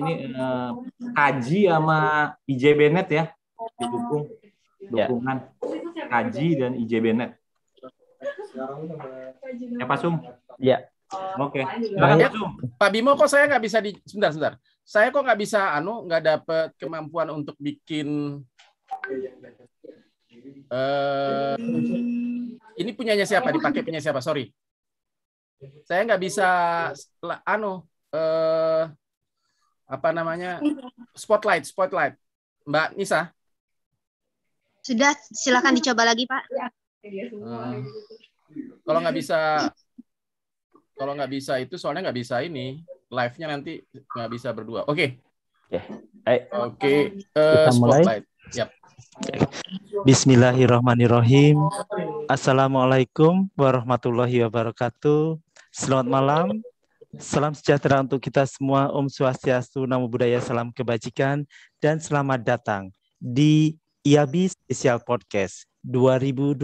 ini uh, Kaji sama IJ Bennett ya didukung oh. ya. dukungan ya. Kaji dan IJ Bennett. Ya Pak Sum. Ya. Oke. Okay. Ya. Pak Bimo kok saya nggak bisa di sebentar sebentar. Saya kok nggak bisa anu nggak dapat kemampuan untuk bikin uh, ini punyanya siapa dipakai punya siapa sorry saya nggak bisa anu eh, apa namanya iya. spotlight spotlight Mbak Nisa sudah silakan dicoba lagi Pak hmm. kalau nggak bisa kalau nggak bisa itu soalnya nggak bisa ini live nya nanti nggak bisa berdua oke okay. oke okay. uh, eh, spotlight yep. Bismillahirrahmanirrahim. Assalamualaikum warahmatullahi wabarakatuh. Selamat malam Salam sejahtera untuk kita semua, Om Swastiastu, Namo Buddhaya, Salam Kebajikan, dan selamat datang di IABI Special Podcast 2021,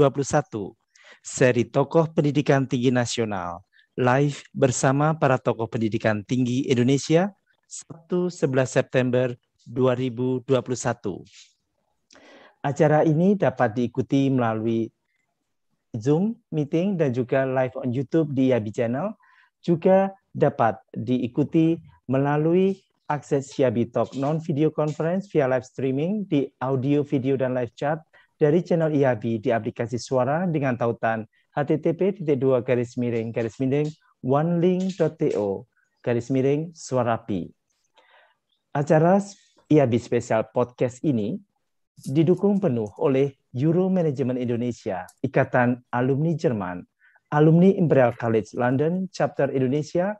seri Tokoh Pendidikan Tinggi Nasional, live bersama para tokoh pendidikan tinggi Indonesia, 1-11 September 2021. Acara ini dapat diikuti melalui Zoom meeting dan juga live on YouTube di IABI Channel, juga dapat diikuti melalui akses Syabi Talk non-video conference via live streaming di audio, video, dan live chat dari channel IAB di aplikasi suara dengan tautan http dua garis miring garis miring onelink.to garis miring suarapi. Acara IAB spesial podcast ini didukung penuh oleh Euro Management Indonesia, Ikatan Alumni Jerman, Alumni Imperial College London Chapter Indonesia,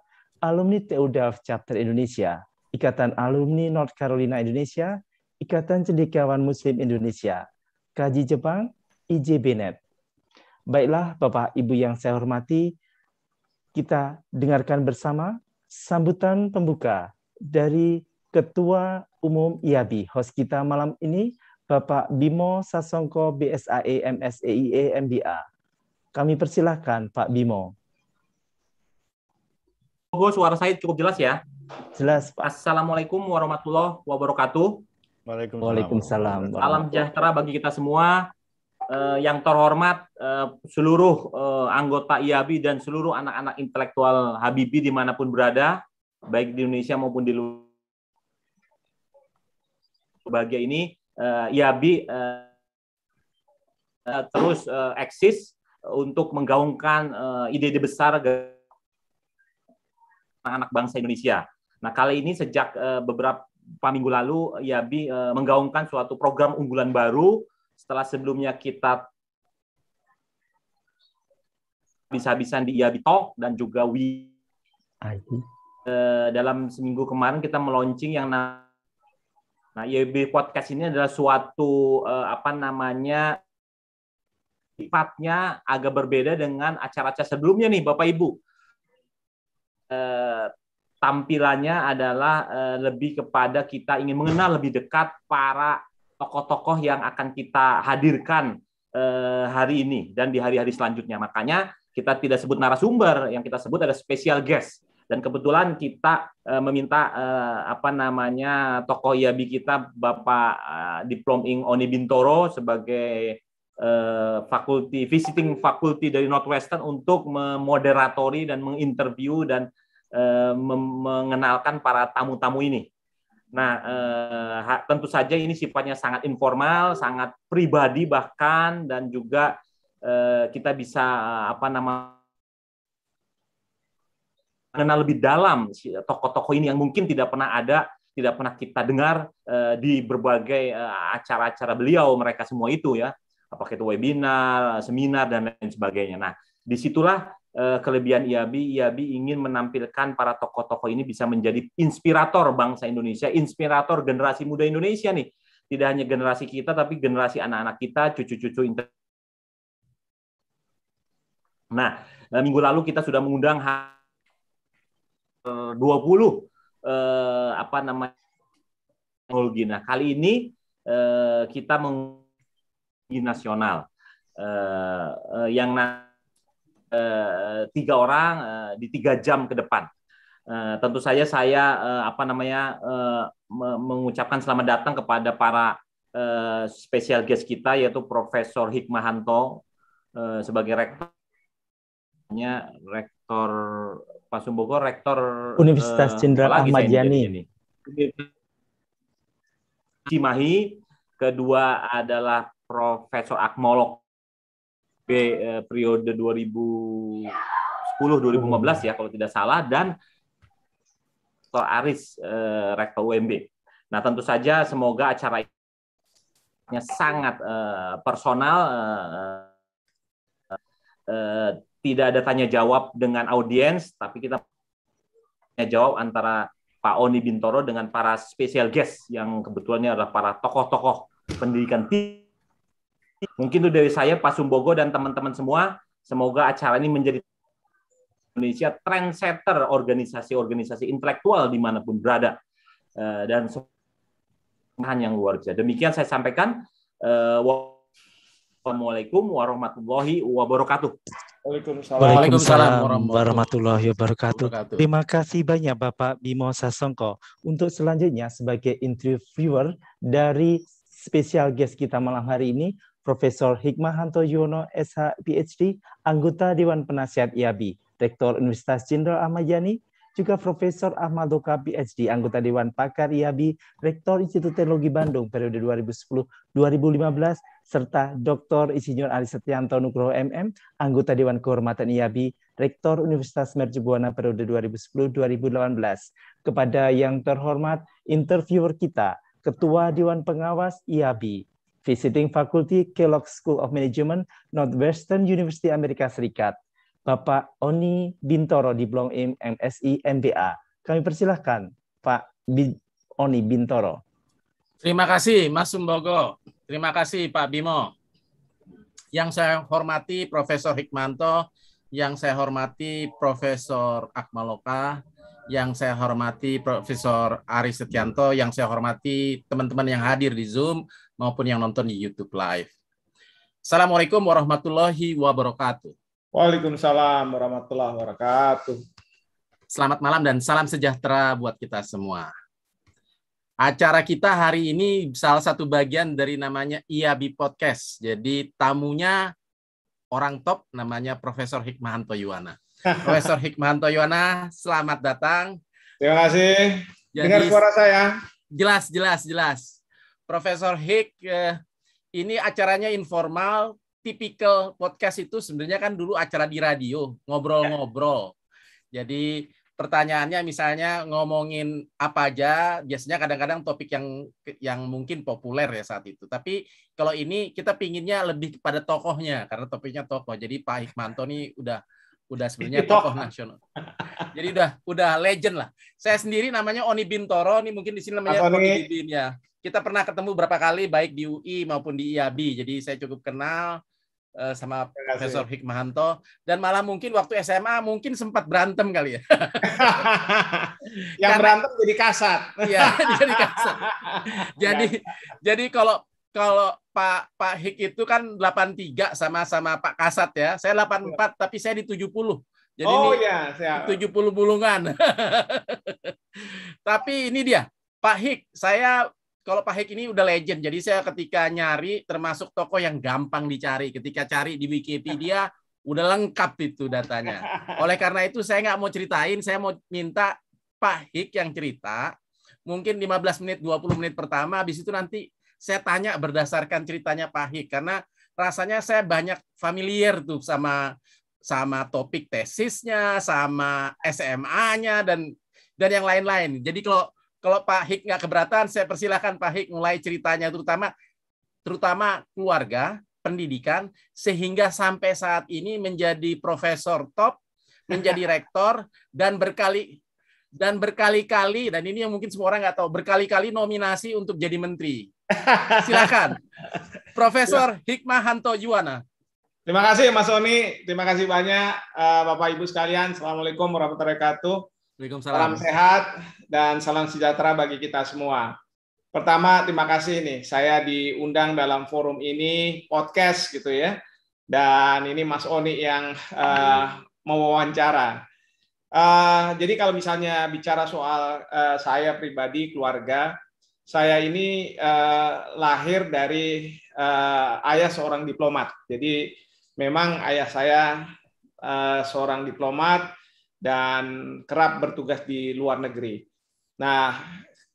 alumni TUDAF Chapter Indonesia, Ikatan Alumni North Carolina Indonesia, Ikatan Cendekiawan Muslim Indonesia, Kaji Jepang, IJBNet. Baiklah Bapak Ibu yang saya hormati, kita dengarkan bersama sambutan pembuka dari Ketua Umum IABI, host kita malam ini, Bapak Bimo Sasongko BSAE MSAIE e MBA. Kami persilahkan Pak Bimo. Semoga suara saya cukup jelas ya. Jelas, Pak. Assalamualaikum warahmatullahi wabarakatuh. Waalaikumsalam. Waalaikumsalam. Salam sejahtera bagi kita semua. Uh, yang terhormat uh, seluruh uh, anggota IABI dan seluruh anak-anak intelektual Habibi dimanapun berada, baik di Indonesia maupun di luar. Bahagia ini uh, IABI uh, terus uh, eksis untuk menggaungkan ide-ide besar anak bangsa Indonesia. Nah, kali ini sejak eh, beberapa minggu lalu Yabi eh, menggaungkan suatu program unggulan baru setelah sebelumnya kita bisa-bisa di Yabi Talk dan juga Wi uh, eh, dalam seminggu kemarin kita meluncing yang nah IAB podcast ini adalah suatu uh, apa namanya sifatnya agak berbeda dengan acara-acara sebelumnya nih Bapak Ibu. Eh, tampilannya adalah eh, lebih kepada kita ingin mengenal lebih dekat para tokoh-tokoh yang akan kita hadirkan eh, hari ini dan di hari-hari selanjutnya. Makanya kita tidak sebut narasumber, yang kita sebut ada special guest. Dan kebetulan kita eh, meminta eh, apa namanya tokoh IABI kita Bapak eh, Diplom Ing Oni Bintoro sebagai uh, fakulti visiting fakulti dari Northwestern untuk memoderatori dan menginterview dan uh, mengenalkan para tamu-tamu ini. Nah, eh, tentu saja ini sifatnya sangat informal, sangat pribadi bahkan dan juga eh, kita bisa apa nama mengenal lebih dalam tokoh-tokoh ini yang mungkin tidak pernah ada, tidak pernah kita dengar uh, di berbagai acara-acara beliau mereka semua itu ya apakah itu webinar, seminar dan lain sebagainya. Nah, disitulah eh, kelebihan IAB. IAB ingin menampilkan para tokoh-tokoh ini bisa menjadi inspirator bangsa Indonesia, inspirator generasi muda Indonesia nih. Tidak hanya generasi kita, tapi generasi anak-anak kita, cucu-cucu internet. Nah, eh, minggu lalu kita sudah mengundang 20 eh, eh, apa namanya teknologi. Nah, kali ini eh, kita meng di nasional uh, uh, yang uh, tiga orang uh, di tiga jam ke depan. Uh, tentu saja saya uh, apa namanya me mengucapkan selamat datang kepada para uh, spesial guest kita yaitu Profesor Hikmahanto uh, sebagai rektornya rektor Pasung Bogor, rektor Universitas Jenderal uh, Ahmad Yani. Cimahi, kedua adalah Profesor Akmolok P, eh, periode 2010 2015 ya kalau tidak salah dan Dr. Aris eh, Rektor UMB. Nah, tentu saja semoga acara ini sangat eh, personal eh, eh, tidak ada tanya jawab dengan audiens, tapi kita tanya jawab antara Pak Oni Bintoro dengan para special guest yang kebetulannya adalah para tokoh-tokoh pendidikan tinggi Mungkin itu dari saya, Pak Sumbogo dan teman-teman semua. Semoga acara ini menjadi Indonesia trendsetter organisasi-organisasi intelektual dimanapun berada. Eh, dan semangat yang luar biasa. Demikian saya sampaikan. Eh, wassalamualaikum warahmatullahi wabarakatuh. Waalaikumsalam, Waalaikumsalam warahmatullahi wabarakatuh. wabarakatuh. Terima kasih banyak Bapak Bimo Sasongko. Untuk selanjutnya sebagai interviewer dari spesial guest kita malam hari ini, Profesor Hikmahanto Yono SH PhD, anggota Dewan Penasihat IABI, Rektor Universitas Jenderal Ahmad Yani, juga Profesor Ahmad Doka PhD, anggota Dewan Pakar IABI, Rektor Institut Teknologi Bandung periode 2010-2015, serta Dr. Insinyur Ali Setianto Nugroho MM, anggota Dewan Kehormatan IABI, Rektor Universitas Mercubuana periode 2010-2018. Kepada yang terhormat, interviewer kita, Ketua Dewan Pengawas IABI. Visiting Faculty Kellogg School of Management, Northwestern University Amerika Serikat, Bapak Oni Bintoro di Blong M MSI MBA. Kami persilahkan Pak Oni Bintoro. Terima kasih Mas Sumbogo. Terima kasih Pak Bimo. Yang saya hormati Profesor Hikmanto, yang saya hormati Profesor Akmaloka, yang saya hormati Profesor Ari Setianto, yang saya hormati teman-teman yang hadir di Zoom, maupun yang nonton di YouTube Live. Assalamualaikum warahmatullahi wabarakatuh. Waalaikumsalam warahmatullahi wabarakatuh. Selamat malam dan salam sejahtera buat kita semua. Acara kita hari ini salah satu bagian dari namanya IAB Podcast. Jadi tamunya orang top namanya Profesor Hikmahanto Yuwana. Profesor Hikmahanto Yuwana, selamat datang. Terima kasih. Jadi, Dengar suara saya. Jelas, jelas, jelas. Profesor Hik, eh, ini acaranya informal, tipikal podcast itu sebenarnya kan dulu acara di radio, ngobrol-ngobrol. Jadi pertanyaannya misalnya ngomongin apa aja biasanya kadang-kadang topik yang yang mungkin populer ya saat itu tapi kalau ini kita pinginnya lebih kepada tokohnya karena topiknya tokoh jadi Pak Hikmanto ini udah udah sebenarnya tokoh nasional. Jadi udah udah legend lah. Saya sendiri namanya Oni Bintoro, nih mungkin di sini namanya Oni Bibin ya. Kita pernah ketemu berapa kali baik di UI maupun di IAB. Jadi saya cukup kenal uh, sama Profesor Hikmahanto dan malah mungkin waktu SMA mungkin sempat berantem kali ya. Yang Karena, berantem jadi kasar. Iya, jadi kasar. jadi iya. jadi kalau kalau Pak Pak Hik itu kan 83 sama sama Pak Kasat ya. Saya 84 iya. tapi saya di 70. Jadi oh, ini ya, saya... 70 bulungan. tapi ini dia, Pak Hik. Saya kalau Pak Hik ini udah legend. Jadi saya ketika nyari termasuk toko yang gampang dicari. Ketika cari di Wikipedia udah lengkap itu datanya. Oleh karena itu saya nggak mau ceritain, saya mau minta Pak Hik yang cerita mungkin 15 menit, 20 menit pertama, habis itu nanti saya tanya berdasarkan ceritanya Pak Hik karena rasanya saya banyak familiar tuh sama sama topik tesisnya, sama SMA-nya dan dan yang lain-lain. Jadi kalau kalau Pak Hik nggak keberatan, saya persilahkan Pak Hik mulai ceritanya terutama terutama keluarga, pendidikan sehingga sampai saat ini menjadi profesor top, menjadi rektor dan berkali dan berkali-kali dan ini yang mungkin semua orang nggak tahu berkali-kali nominasi untuk jadi menteri Silakan. Profesor Hanto Juwana. Terima kasih Mas Oni, terima kasih banyak eh, Bapak Ibu sekalian. Assalamualaikum warahmatullahi wabarakatuh. Waalaikumsalam. Salam sehat dan salam sejahtera bagi kita semua. Pertama, terima kasih nih saya diundang dalam forum ini podcast gitu ya. Dan ini Mas Oni yang uh, wawancara Uh, jadi kalau misalnya bicara soal uh, saya pribadi, keluarga, saya ini uh, lahir dari uh, ayah seorang diplomat. Jadi memang ayah saya uh, seorang diplomat dan kerap bertugas di luar negeri. Nah,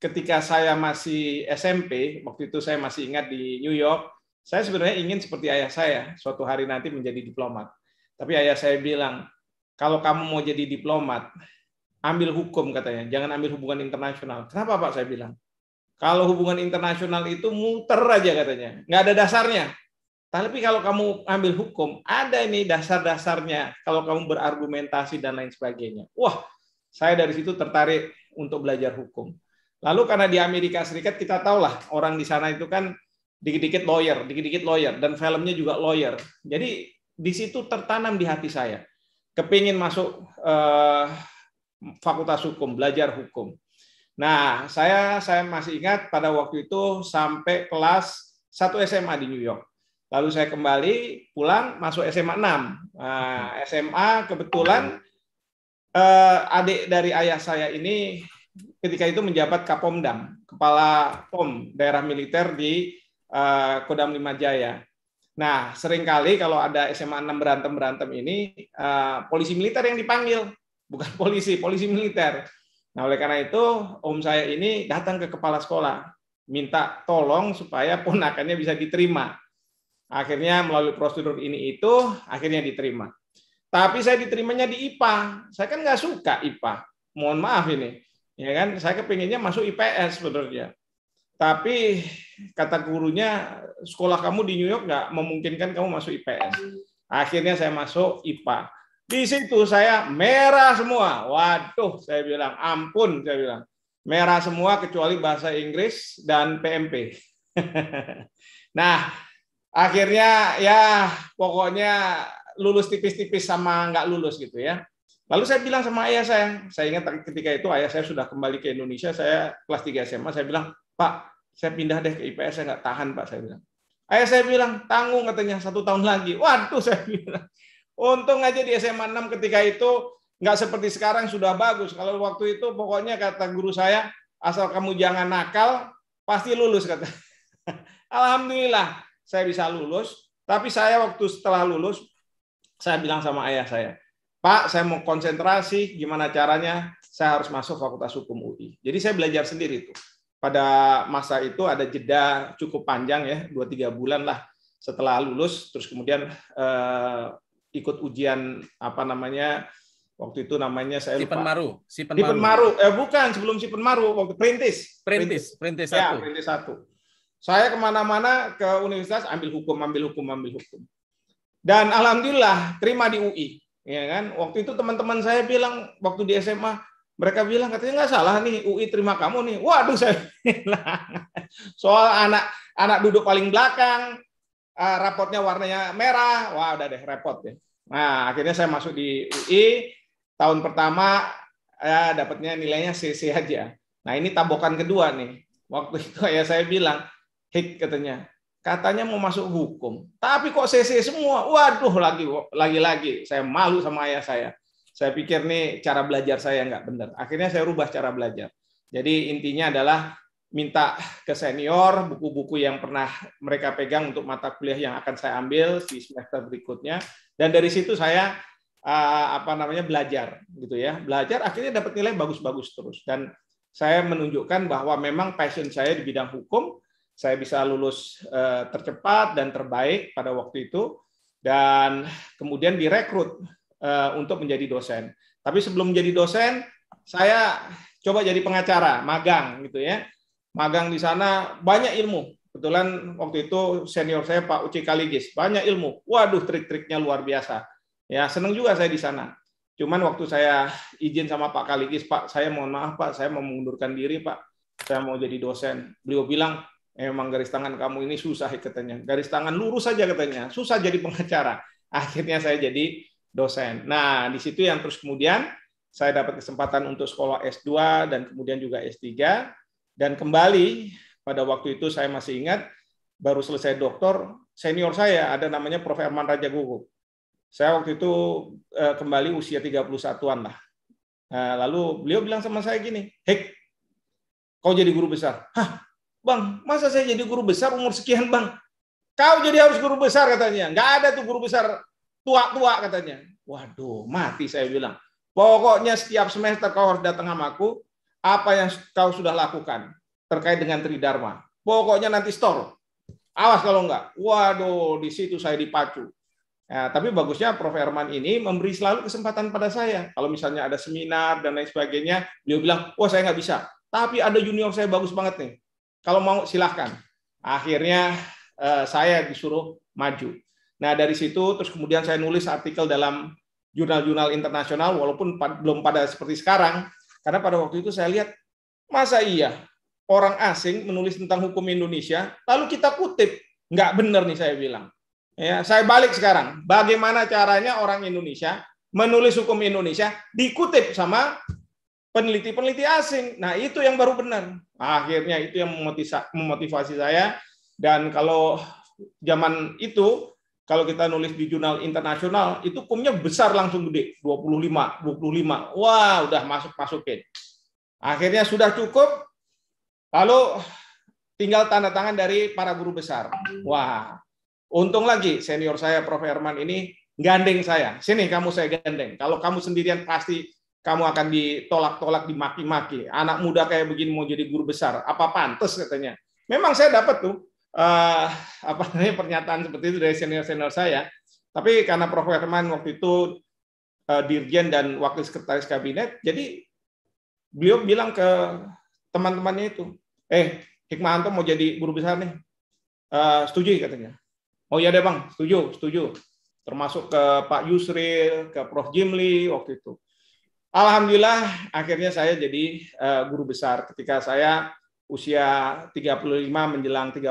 ketika saya masih SMP, waktu itu saya masih ingat di New York, saya sebenarnya ingin seperti ayah saya suatu hari nanti menjadi diplomat. Tapi ayah saya bilang, kalau kamu mau jadi diplomat, ambil hukum katanya, jangan ambil hubungan internasional. Kenapa Pak saya bilang? Kalau hubungan internasional itu muter aja katanya, nggak ada dasarnya. Tapi kalau kamu ambil hukum, ada ini dasar-dasarnya. Kalau kamu berargumentasi dan lain sebagainya. Wah, saya dari situ tertarik untuk belajar hukum. Lalu karena di Amerika Serikat kita lah orang di sana itu kan dikit-dikit lawyer, dikit-dikit lawyer, dan filmnya juga lawyer. Jadi di situ tertanam di hati saya, kepingin masuk eh, fakultas hukum, belajar hukum. Nah, saya saya masih ingat pada waktu itu sampai kelas 1 SMA di New York. Lalu saya kembali pulang masuk SMA 6. Nah, SMA kebetulan eh, adik dari ayah saya ini ketika itu menjabat Kapomdam, kepala POM daerah militer di eh, Kodam Lima Jaya. Nah, seringkali kalau ada SMA 6 berantem-berantem ini eh, polisi militer yang dipanggil, bukan polisi, polisi militer Nah, oleh karena itu, om saya ini datang ke kepala sekolah, minta tolong supaya ponakannya bisa diterima. Akhirnya melalui prosedur ini itu, akhirnya diterima. Tapi saya diterimanya di IPA. Saya kan nggak suka IPA. Mohon maaf ini. Ya kan, saya kepinginnya masuk IPS sebenarnya. Tapi kata gurunya, sekolah kamu di New York nggak memungkinkan kamu masuk IPS. Akhirnya saya masuk IPA. Di situ saya merah semua. Waduh, saya bilang, ampun, saya bilang. Merah semua kecuali bahasa Inggris dan PMP. nah, akhirnya ya pokoknya lulus tipis-tipis sama nggak lulus gitu ya. Lalu saya bilang sama ayah saya, saya ingat ketika itu ayah saya sudah kembali ke Indonesia, saya kelas 3 SMA, saya bilang, Pak, saya pindah deh ke IPS, saya nggak tahan Pak, saya bilang. Ayah saya bilang, tanggung katanya satu tahun lagi. Waduh, saya bilang. Untung aja di SMA 6 ketika itu nggak seperti sekarang sudah bagus. Kalau waktu itu pokoknya kata guru saya, asal kamu jangan nakal, pasti lulus kata. Alhamdulillah saya bisa lulus. Tapi saya waktu setelah lulus, saya bilang sama ayah saya, Pak, saya mau konsentrasi, gimana caranya saya harus masuk Fakultas Hukum UI. Jadi saya belajar sendiri itu. Pada masa itu ada jeda cukup panjang ya, dua tiga bulan lah setelah lulus, terus kemudian eh, ikut ujian apa namanya waktu itu namanya saya lupa. Penmaru. Si Penmaru. Maru. Eh bukan sebelum si Penmaru waktu Perintis. Perintis. Perintis ya, satu. Ya, Perintis satu. Saya kemana-mana ke universitas ambil hukum, ambil hukum, ambil hukum. Dan alhamdulillah terima di UI. Ya kan? Waktu itu teman-teman saya bilang waktu di SMA mereka bilang katanya nggak salah nih UI terima kamu nih. Waduh saya bilang. soal anak anak duduk paling belakang, uh, rapotnya warnanya merah, wah udah deh repot ya. Nah akhirnya saya masuk di UI tahun pertama ya dapatnya nilainya CC aja. Nah ini tabokan kedua nih. Waktu itu ya saya bilang, hik katanya, katanya mau masuk hukum, tapi kok CC semua. Waduh lagi lagi lagi, saya malu sama ayah saya. Saya pikir nih cara belajar saya nggak benar. Akhirnya saya rubah cara belajar. Jadi intinya adalah minta ke senior buku-buku yang pernah mereka pegang untuk mata kuliah yang akan saya ambil di semester berikutnya dan dari situ saya eh, apa namanya belajar gitu ya belajar akhirnya dapat nilai bagus-bagus terus dan saya menunjukkan bahwa memang passion saya di bidang hukum saya bisa lulus eh, tercepat dan terbaik pada waktu itu dan kemudian direkrut eh, untuk menjadi dosen tapi sebelum menjadi dosen saya coba jadi pengacara magang gitu ya magang di sana banyak ilmu. Kebetulan waktu itu senior saya Pak Uci Kaligis, banyak ilmu. Waduh, trik-triknya luar biasa. Ya, seneng juga saya di sana. Cuman waktu saya izin sama Pak Kaligis, Pak, saya mohon maaf Pak, saya mau mengundurkan diri Pak. Saya mau jadi dosen. Beliau bilang, eh, emang garis tangan kamu ini susah katanya. Garis tangan lurus saja katanya, susah jadi pengacara. Akhirnya saya jadi dosen. Nah, di situ yang terus kemudian saya dapat kesempatan untuk sekolah S2 dan kemudian juga S3 dan kembali pada waktu itu saya masih ingat baru selesai doktor senior saya ada namanya Prof Herman Raja Gugup. Saya waktu itu eh, kembali usia 31-an lah. Nah, lalu beliau bilang sama saya gini, "Hek, kau jadi guru besar." Hah, Bang, masa saya jadi guru besar umur sekian, Bang? Kau jadi harus guru besar katanya. Nggak ada tuh guru besar tua-tua katanya. Waduh, mati saya bilang. Pokoknya setiap semester kau harus datang sama aku, apa yang kau sudah lakukan terkait dengan Tridharma. Pokoknya nanti store. Awas kalau enggak. Waduh, di situ saya dipacu. Ya, tapi bagusnya Prof. Herman ini memberi selalu kesempatan pada saya. Kalau misalnya ada seminar dan lain sebagainya, beliau bilang, wah oh, saya nggak bisa. Tapi ada junior saya bagus banget nih. Kalau mau silahkan. Akhirnya eh, saya disuruh maju. Nah dari situ terus kemudian saya nulis artikel dalam jurnal-jurnal internasional, walaupun belum pada seperti sekarang, karena pada waktu itu saya lihat, masa iya orang asing menulis tentang hukum Indonesia, lalu kita kutip. Nggak benar nih saya bilang. Ya, saya balik sekarang. Bagaimana caranya orang Indonesia menulis hukum Indonesia dikutip sama peneliti-peneliti asing. Nah, itu yang baru benar. Akhirnya itu yang memotivasi saya. Dan kalau zaman itu kalau kita nulis di jurnal internasional itu kumnya besar langsung gede 25 25 wah udah masuk masukin akhirnya sudah cukup lalu tinggal tanda tangan dari para guru besar wah untung lagi senior saya Prof Herman ini gandeng saya sini kamu saya gandeng kalau kamu sendirian pasti kamu akan ditolak-tolak dimaki-maki anak muda kayak begini mau jadi guru besar apa pantas katanya memang saya dapat tuh uh, apa namanya pernyataan seperti itu dari senior-senior saya. Tapi karena Prof. Herman waktu itu uh, dirjen dan wakil sekretaris kabinet, jadi beliau bilang ke teman-temannya itu, eh Hikmahanto mau jadi guru besar nih, uh, setuju katanya. Oh iya deh bang, setuju, setuju. Termasuk ke Pak Yusril, ke Prof. Jimli waktu itu. Alhamdulillah akhirnya saya jadi uh, guru besar ketika saya usia 35 menjelang 36.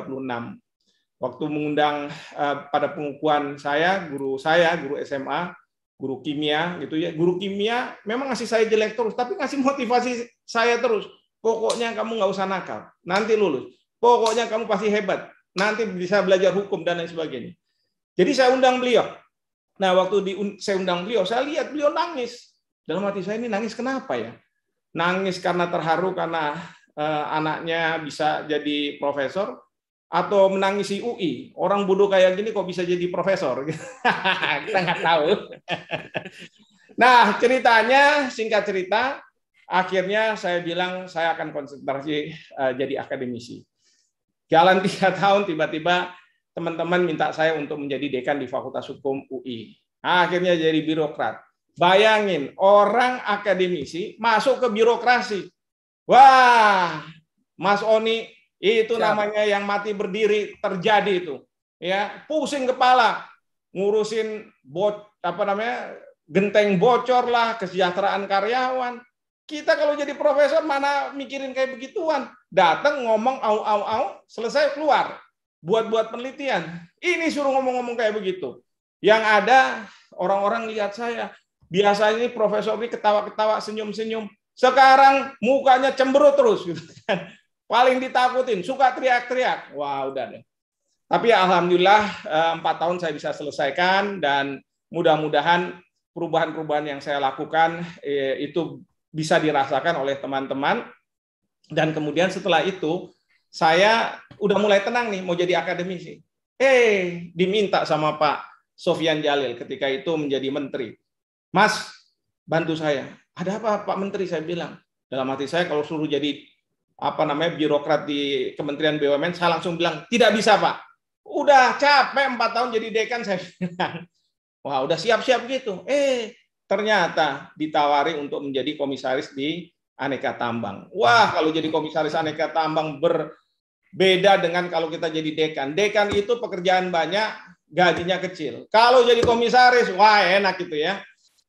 Waktu mengundang eh, pada pengukuhan saya, guru saya, guru SMA, guru kimia gitu ya. Guru kimia memang ngasih saya jelek terus, tapi ngasih motivasi saya terus. Pokoknya kamu nggak usah nakal, nanti lulus. Pokoknya kamu pasti hebat, nanti bisa belajar hukum dan lain sebagainya. Jadi saya undang beliau. Nah, waktu di, saya undang beliau, saya lihat beliau nangis. Dalam hati saya ini nangis kenapa ya? Nangis karena terharu karena Eh, anaknya bisa jadi profesor atau menangisi UI orang bodoh kayak gini kok bisa jadi profesor kita nggak tahu nah ceritanya singkat cerita akhirnya saya bilang saya akan konsentrasi eh, jadi akademisi jalan tiga tahun tiba-tiba teman-teman minta saya untuk menjadi dekan di Fakultas Hukum UI nah, akhirnya jadi birokrat Bayangin, orang akademisi masuk ke birokrasi. Wah, Mas Oni, itu Siap. namanya yang mati berdiri terjadi itu. Ya, pusing kepala ngurusin bot apa namanya? genteng bocor lah, kesejahteraan karyawan. Kita kalau jadi profesor mana mikirin kayak begituan. Datang ngomong au au au, selesai keluar. Buat-buat penelitian. Ini suruh ngomong-ngomong kayak begitu. Yang ada orang-orang lihat saya. Biasanya profesor ini ketawa-ketawa, senyum-senyum. Sekarang mukanya cemberut terus gitu kan. Paling ditakutin, suka teriak-teriak. Wah, udah deh. Tapi alhamdulillah eh, empat tahun saya bisa selesaikan dan mudah-mudahan perubahan-perubahan yang saya lakukan eh, itu bisa dirasakan oleh teman-teman. Dan kemudian setelah itu saya udah mulai tenang nih mau jadi akademisi. Eh, diminta sama Pak Sofian Jalil ketika itu menjadi menteri. Mas, bantu saya. Ada apa Pak Menteri? Saya bilang. Dalam hati saya kalau suruh jadi apa namanya birokrat di Kementerian BUMN, saya langsung bilang, tidak bisa Pak. Udah capek empat tahun jadi dekan, saya bilang. Wah, udah siap-siap gitu. Eh, ternyata ditawari untuk menjadi komisaris di aneka tambang. Wah, kalau jadi komisaris aneka tambang berbeda dengan kalau kita jadi dekan. Dekan itu pekerjaan banyak, gajinya kecil. Kalau jadi komisaris, wah enak gitu ya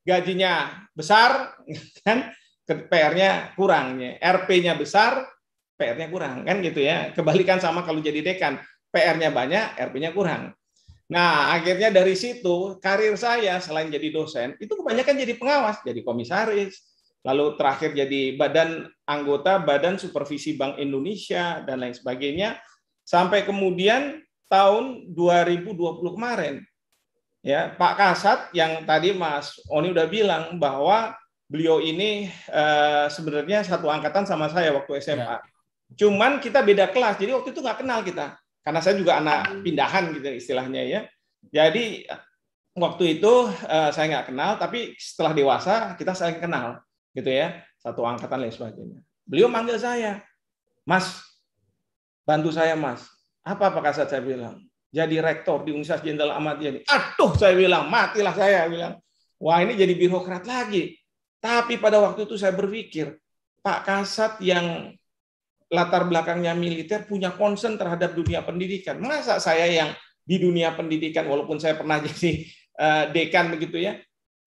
gajinya besar kan PR-nya kurangnya RP-nya besar PR-nya kurang kan gitu ya kebalikan sama kalau jadi dekan PR-nya banyak RP-nya kurang nah akhirnya dari situ karir saya selain jadi dosen itu kebanyakan jadi pengawas jadi komisaris lalu terakhir jadi badan anggota badan supervisi Bank Indonesia dan lain sebagainya sampai kemudian tahun 2020 kemarin ya Pak Kasat yang tadi Mas Oni udah bilang bahwa beliau ini eh, sebenarnya satu angkatan sama saya waktu SMA. Ya. Cuman kita beda kelas, jadi waktu itu nggak kenal kita karena saya juga anak pindahan gitu istilahnya ya. Jadi waktu itu eh, saya nggak kenal, tapi setelah dewasa kita saling kenal gitu ya satu angkatan lain sebagainya. Beliau manggil saya, Mas, bantu saya Mas. Apa Pak Kasat saya bilang? jadi rektor di Universitas Jenderal Ahmad Yani. Aduh, saya bilang, matilah saya. bilang, wah ini jadi birokrat lagi. Tapi pada waktu itu saya berpikir, Pak Kasat yang latar belakangnya militer punya concern terhadap dunia pendidikan. Masa saya yang di dunia pendidikan, walaupun saya pernah jadi eh, dekan begitu ya,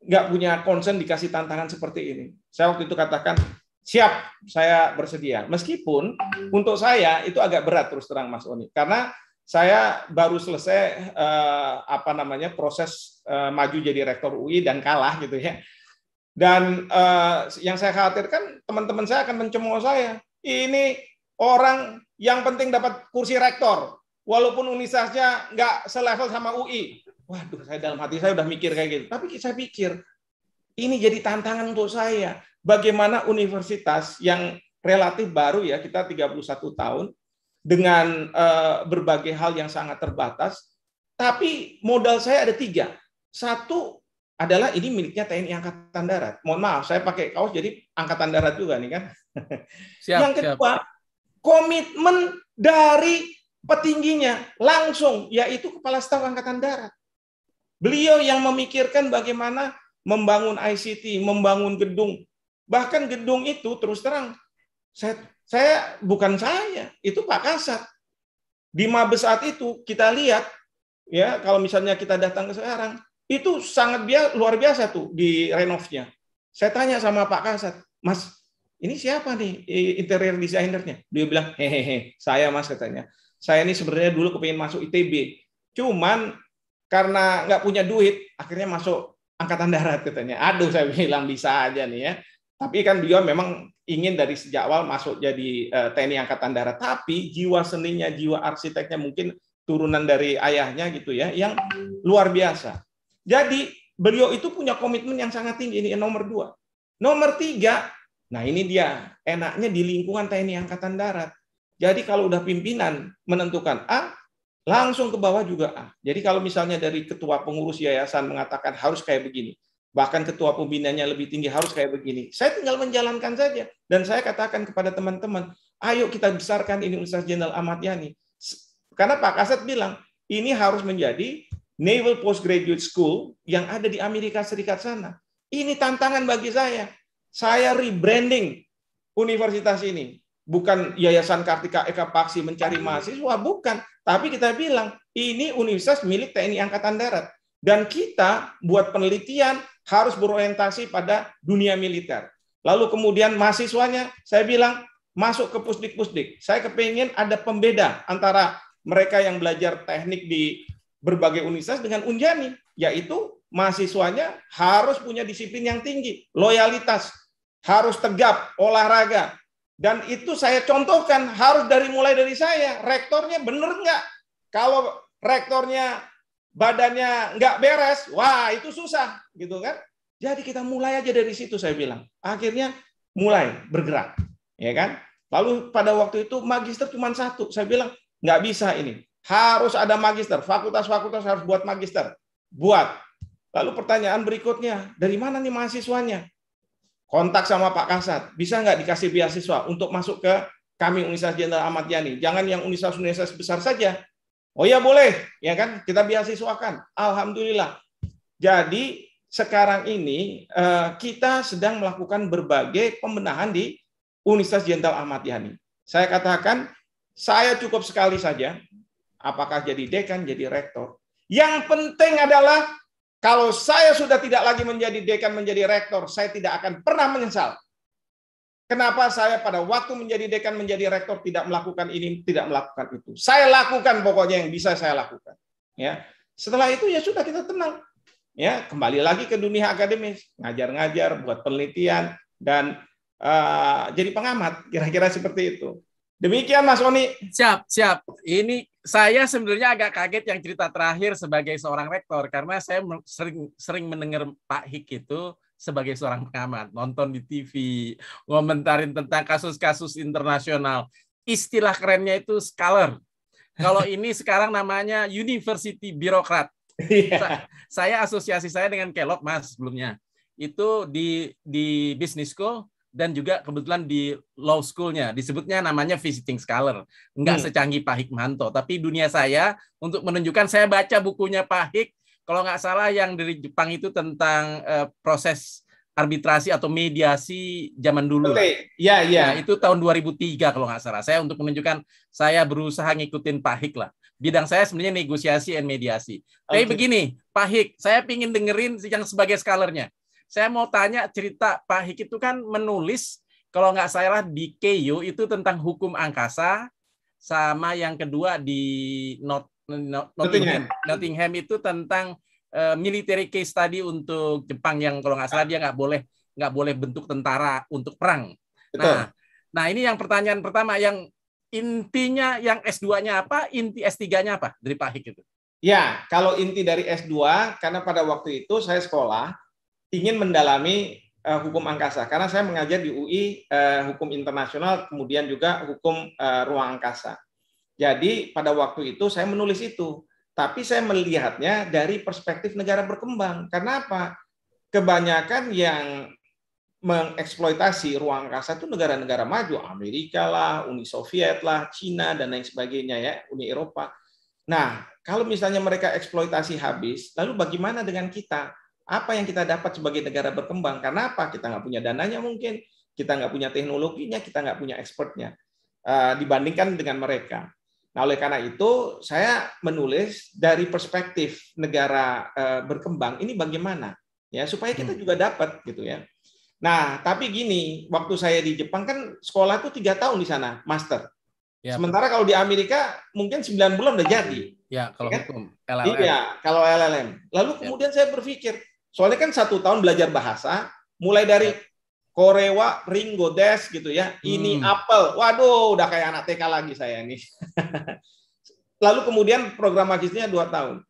nggak punya concern dikasih tantangan seperti ini. Saya waktu itu katakan, siap, saya bersedia. Meskipun untuk saya itu agak berat terus terang Mas Oni. Karena saya baru selesai eh, apa namanya proses eh, maju jadi rektor UI dan kalah gitu ya. Dan eh, yang saya khawatirkan teman-teman saya akan mencemooh saya. Ini orang yang penting dapat kursi rektor, walaupun universitasnya nggak selevel sama UI. Waduh, saya dalam hati saya udah mikir kayak gitu. Tapi saya pikir ini jadi tantangan untuk saya. Bagaimana universitas yang relatif baru ya, kita 31 tahun, dengan uh, berbagai hal yang sangat terbatas. Tapi modal saya ada tiga. Satu adalah ini miliknya TNI Angkatan Darat. Mohon maaf, saya pakai kaos jadi Angkatan Darat juga nih kan. Siap, yang kedua, siap. komitmen dari petingginya langsung, yaitu Kepala Staf Angkatan Darat. Beliau yang memikirkan bagaimana membangun ICT, membangun gedung. Bahkan gedung itu terus terang, saya saya bukan saya, itu Pak Kasat. Di Mabes saat itu kita lihat ya kalau misalnya kita datang ke sekarang itu sangat biasa, luar biasa tuh di renovnya. Saya tanya sama Pak Kasat, Mas, ini siapa nih interior desainernya? Dia bilang, hehehe, saya mas katanya. Saya ini sebenarnya dulu kepingin masuk ITB, cuman karena nggak punya duit, akhirnya masuk angkatan darat katanya. Aduh, saya bilang bisa aja nih ya. Tapi kan beliau memang ingin dari sejak awal masuk jadi uh, TNI Angkatan Darat, tapi jiwa seninya, jiwa arsiteknya mungkin turunan dari ayahnya gitu ya, yang luar biasa. Jadi beliau itu punya komitmen yang sangat tinggi ini nomor dua. Nomor tiga, nah ini dia enaknya di lingkungan TNI Angkatan Darat. Jadi kalau udah pimpinan menentukan A, langsung ke bawah juga A. Jadi kalau misalnya dari ketua pengurus yayasan mengatakan harus kayak begini, bahkan ketua pembinanya lebih tinggi harus kayak begini. Saya tinggal menjalankan saja. Dan saya katakan kepada teman-teman, ayo kita besarkan ini Universitas Jenderal Ahmad Yani. Karena Pak Kasat bilang, ini harus menjadi Naval Postgraduate School yang ada di Amerika Serikat sana. Ini tantangan bagi saya. Saya rebranding universitas ini. Bukan Yayasan Kartika Eka Paksi mencari mahasiswa, bukan. Tapi kita bilang, ini universitas milik TNI Angkatan Darat. Dan kita buat penelitian, harus berorientasi pada dunia militer. Lalu kemudian mahasiswanya, saya bilang masuk ke pusdik-pusdik. Saya kepingin ada pembeda antara mereka yang belajar teknik di berbagai universitas dengan Unjani, yaitu mahasiswanya harus punya disiplin yang tinggi, loyalitas, harus tegap, olahraga. Dan itu saya contohkan harus dari mulai dari saya. Rektornya benar nggak? Kalau rektornya badannya nggak beres, wah itu susah gitu kan? Jadi kita mulai aja dari situ saya bilang. Akhirnya mulai bergerak, ya kan? Lalu pada waktu itu magister cuma satu. Saya bilang nggak bisa ini. Harus ada magister. Fakultas-fakultas harus buat magister. Buat. Lalu pertanyaan berikutnya, dari mana nih mahasiswanya? Kontak sama Pak Kasat. Bisa nggak dikasih beasiswa untuk masuk ke kami Universitas Jenderal Ahmad Yani? Jangan yang universitas-universitas besar saja. Oh ya boleh, ya kan? Kita beasiswakan. Alhamdulillah. Jadi sekarang ini eh, kita sedang melakukan berbagai pembenahan di Universitas Jenderal Ahmad Yani. Saya katakan, saya cukup sekali saja, apakah jadi dekan, jadi rektor. Yang penting adalah kalau saya sudah tidak lagi menjadi dekan, menjadi rektor, saya tidak akan pernah menyesal. Kenapa saya pada waktu menjadi dekan, menjadi rektor tidak melakukan ini, tidak melakukan itu. Saya lakukan pokoknya yang bisa saya lakukan. Ya, setelah itu ya sudah kita tenang ya kembali lagi ke dunia akademis, ngajar-ngajar, buat penelitian dan uh, jadi pengamat, kira-kira seperti itu. Demikian Mas Oni. Siap, siap. Ini saya sebenarnya agak kaget yang cerita terakhir sebagai seorang rektor karena saya sering sering mendengar Pak Hik itu sebagai seorang pengamat, nonton di TV, ngomentarin tentang kasus-kasus internasional. Istilah kerennya itu scholar. Kalau ini sekarang namanya university birokrat. Iya. saya asosiasi saya dengan Kelok Mas sebelumnya. Itu di di business school dan juga kebetulan di law schoolnya disebutnya namanya visiting scholar nggak hmm. secanggih Pak Hikmanto tapi dunia saya untuk menunjukkan saya baca bukunya Pak Hik kalau nggak salah yang dari Jepang itu tentang uh, proses arbitrasi atau mediasi zaman dulu okay. iya ya nah, itu tahun 2003 kalau nggak salah saya untuk menunjukkan saya berusaha ngikutin Pak Hik lah bidang saya sebenarnya negosiasi dan mediasi. Okay. Tapi begini, Pak Hik, saya ingin dengerin yang sebagai skalernya. Saya mau tanya cerita Pak Hik itu kan menulis kalau nggak salah di KU itu tentang hukum angkasa sama yang kedua di Not, Not, Nottingham. Nottingham itu tentang uh, military case tadi untuk Jepang yang kalau nggak salah dia nggak boleh nggak boleh bentuk tentara untuk perang. Nah, nah ini yang pertanyaan pertama yang intinya yang S2-nya apa, inti S3-nya apa dari Pak Hik itu? Ya, kalau inti dari S2 karena pada waktu itu saya sekolah ingin mendalami uh, hukum angkasa karena saya mengajar di UI uh, eh, hukum internasional kemudian juga hukum uh, ruang angkasa. Jadi pada waktu itu saya menulis itu, tapi saya melihatnya dari perspektif negara berkembang. Karena apa? Kebanyakan yang mengeksploitasi ruang angkasa itu negara-negara maju, Amerika lah, Uni Soviet lah, Cina dan lain sebagainya ya, Uni Eropa. Nah, kalau misalnya mereka eksploitasi habis, lalu bagaimana dengan kita? Apa yang kita dapat sebagai negara berkembang? Karena apa? Kita nggak punya dananya mungkin, kita nggak punya teknologinya, kita nggak punya expertnya eh, dibandingkan dengan mereka. Nah, oleh karena itu saya menulis dari perspektif negara eh, berkembang ini bagaimana ya supaya kita hmm. juga dapat gitu ya Nah, tapi gini, waktu saya di Jepang kan sekolah tuh tiga tahun di sana, master. Ya. Sementara kalau di Amerika mungkin 9 bulan udah jadi. Ya, kalau ya. hukum LLM. Iya, kalau LLM. Lalu ya. kemudian ya. saya berpikir, soalnya kan satu tahun belajar bahasa, mulai dari ya. Korewa, Ringo Des gitu ya, hmm. ini apel. Waduh, udah kayak anak TK lagi saya nih. Lalu kemudian program magisnya dua tahun.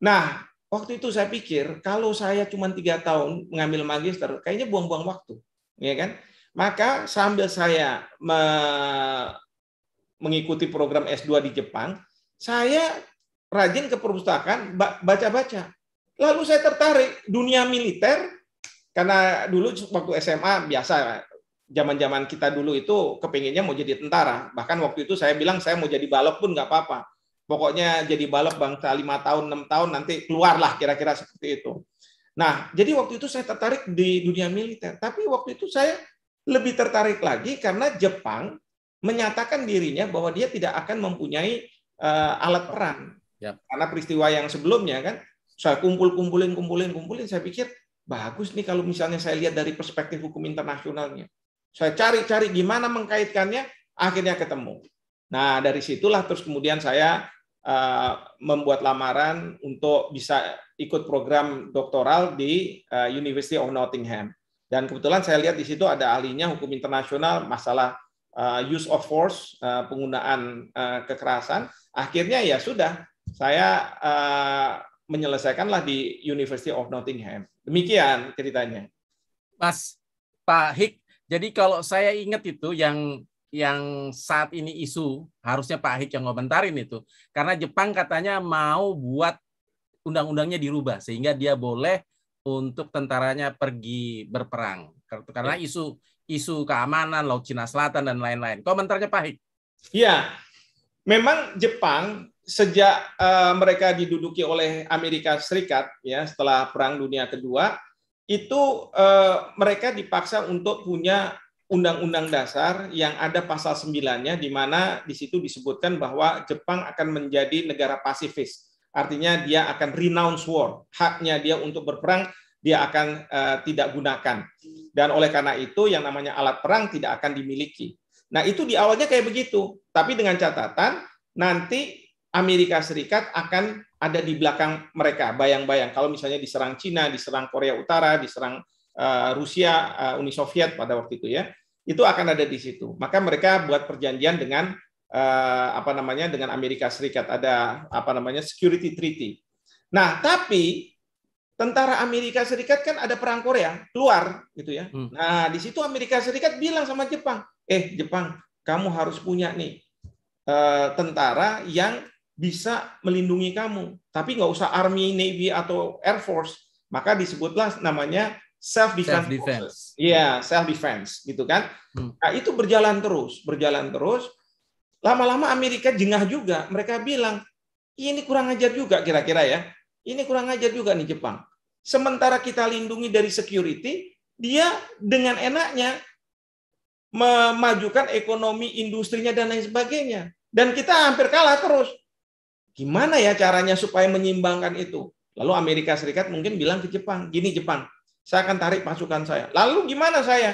Nah, Waktu itu saya pikir kalau saya cuma tiga tahun mengambil magister, kayaknya buang-buang waktu, ya kan? Maka sambil saya me mengikuti program S2 di Jepang, saya rajin ke perpustakaan baca-baca. Lalu saya tertarik dunia militer karena dulu waktu SMA biasa zaman-zaman kita dulu itu kepinginnya mau jadi tentara. Bahkan waktu itu saya bilang saya mau jadi balok pun nggak apa-apa pokoknya jadi balap bangsa lima tahun enam tahun nanti keluarlah kira-kira seperti itu nah jadi waktu itu saya tertarik di dunia militer tapi waktu itu saya lebih tertarik lagi karena Jepang menyatakan dirinya bahwa dia tidak akan mempunyai uh, alat perang ya. karena peristiwa yang sebelumnya kan saya kumpul kumpulin kumpulin kumpulin saya pikir bagus nih kalau misalnya saya lihat dari perspektif hukum internasionalnya saya cari-cari gimana mengkaitkannya akhirnya ketemu nah dari situlah terus kemudian saya Eh, membuat lamaran untuk bisa ikut program doktoral di eh, University of Nottingham. Dan kebetulan saya lihat di situ ada ahlinya hukum internasional masalah eh, use of force, penggunaan kekerasan. Akhirnya ya sudah, saya menyelesaikanlah di University of Nottingham. Demikian ceritanya. Mas, Pak Hik, jadi kalau saya ingat itu yang yang saat ini isu harusnya Pak Hik yang ngomentarin itu karena Jepang katanya mau buat undang-undangnya dirubah sehingga dia boleh untuk tentaranya pergi berperang karena ya. isu isu keamanan laut Cina Selatan dan lain-lain. Komentarnya Pak Hik. ya Memang Jepang sejak uh, mereka diduduki oleh Amerika Serikat ya setelah Perang Dunia Kedua itu uh, mereka dipaksa untuk punya Undang-Undang Dasar yang ada pasal sembilannya, di mana di situ disebutkan bahwa Jepang akan menjadi negara pasifis. Artinya dia akan renounce war, haknya dia untuk berperang dia akan uh, tidak gunakan. Dan oleh karena itu yang namanya alat perang tidak akan dimiliki. Nah, itu di awalnya kayak begitu, tapi dengan catatan nanti Amerika Serikat akan ada di belakang mereka. Bayang-bayang kalau misalnya diserang Cina, diserang Korea Utara, diserang Eh, Rusia eh, Uni Soviet pada waktu itu ya itu akan ada di situ maka mereka buat perjanjian dengan eh, apa namanya dengan Amerika Serikat ada apa namanya security treaty nah tapi tentara Amerika Serikat kan ada perang Korea keluar gitu ya hmm. nah di situ Amerika Serikat bilang sama Jepang eh Jepang kamu harus punya nih tentara yang bisa melindungi kamu tapi nggak usah army navy atau air force maka disebutlah namanya self defense. Self defense. Iya, yeah, self defense gitu kan. Hmm. Nah, itu berjalan terus, berjalan terus. Lama-lama Amerika jengah juga. Mereka bilang, ini kurang ajar juga kira-kira ya. Ini kurang ajar juga nih Jepang. Sementara kita lindungi dari security, dia dengan enaknya memajukan ekonomi industrinya dan lain sebagainya. Dan kita hampir kalah terus. Gimana ya caranya supaya menyimbangkan itu? Lalu Amerika Serikat mungkin bilang ke Jepang, gini Jepang, saya akan tarik pasukan saya. Lalu gimana saya?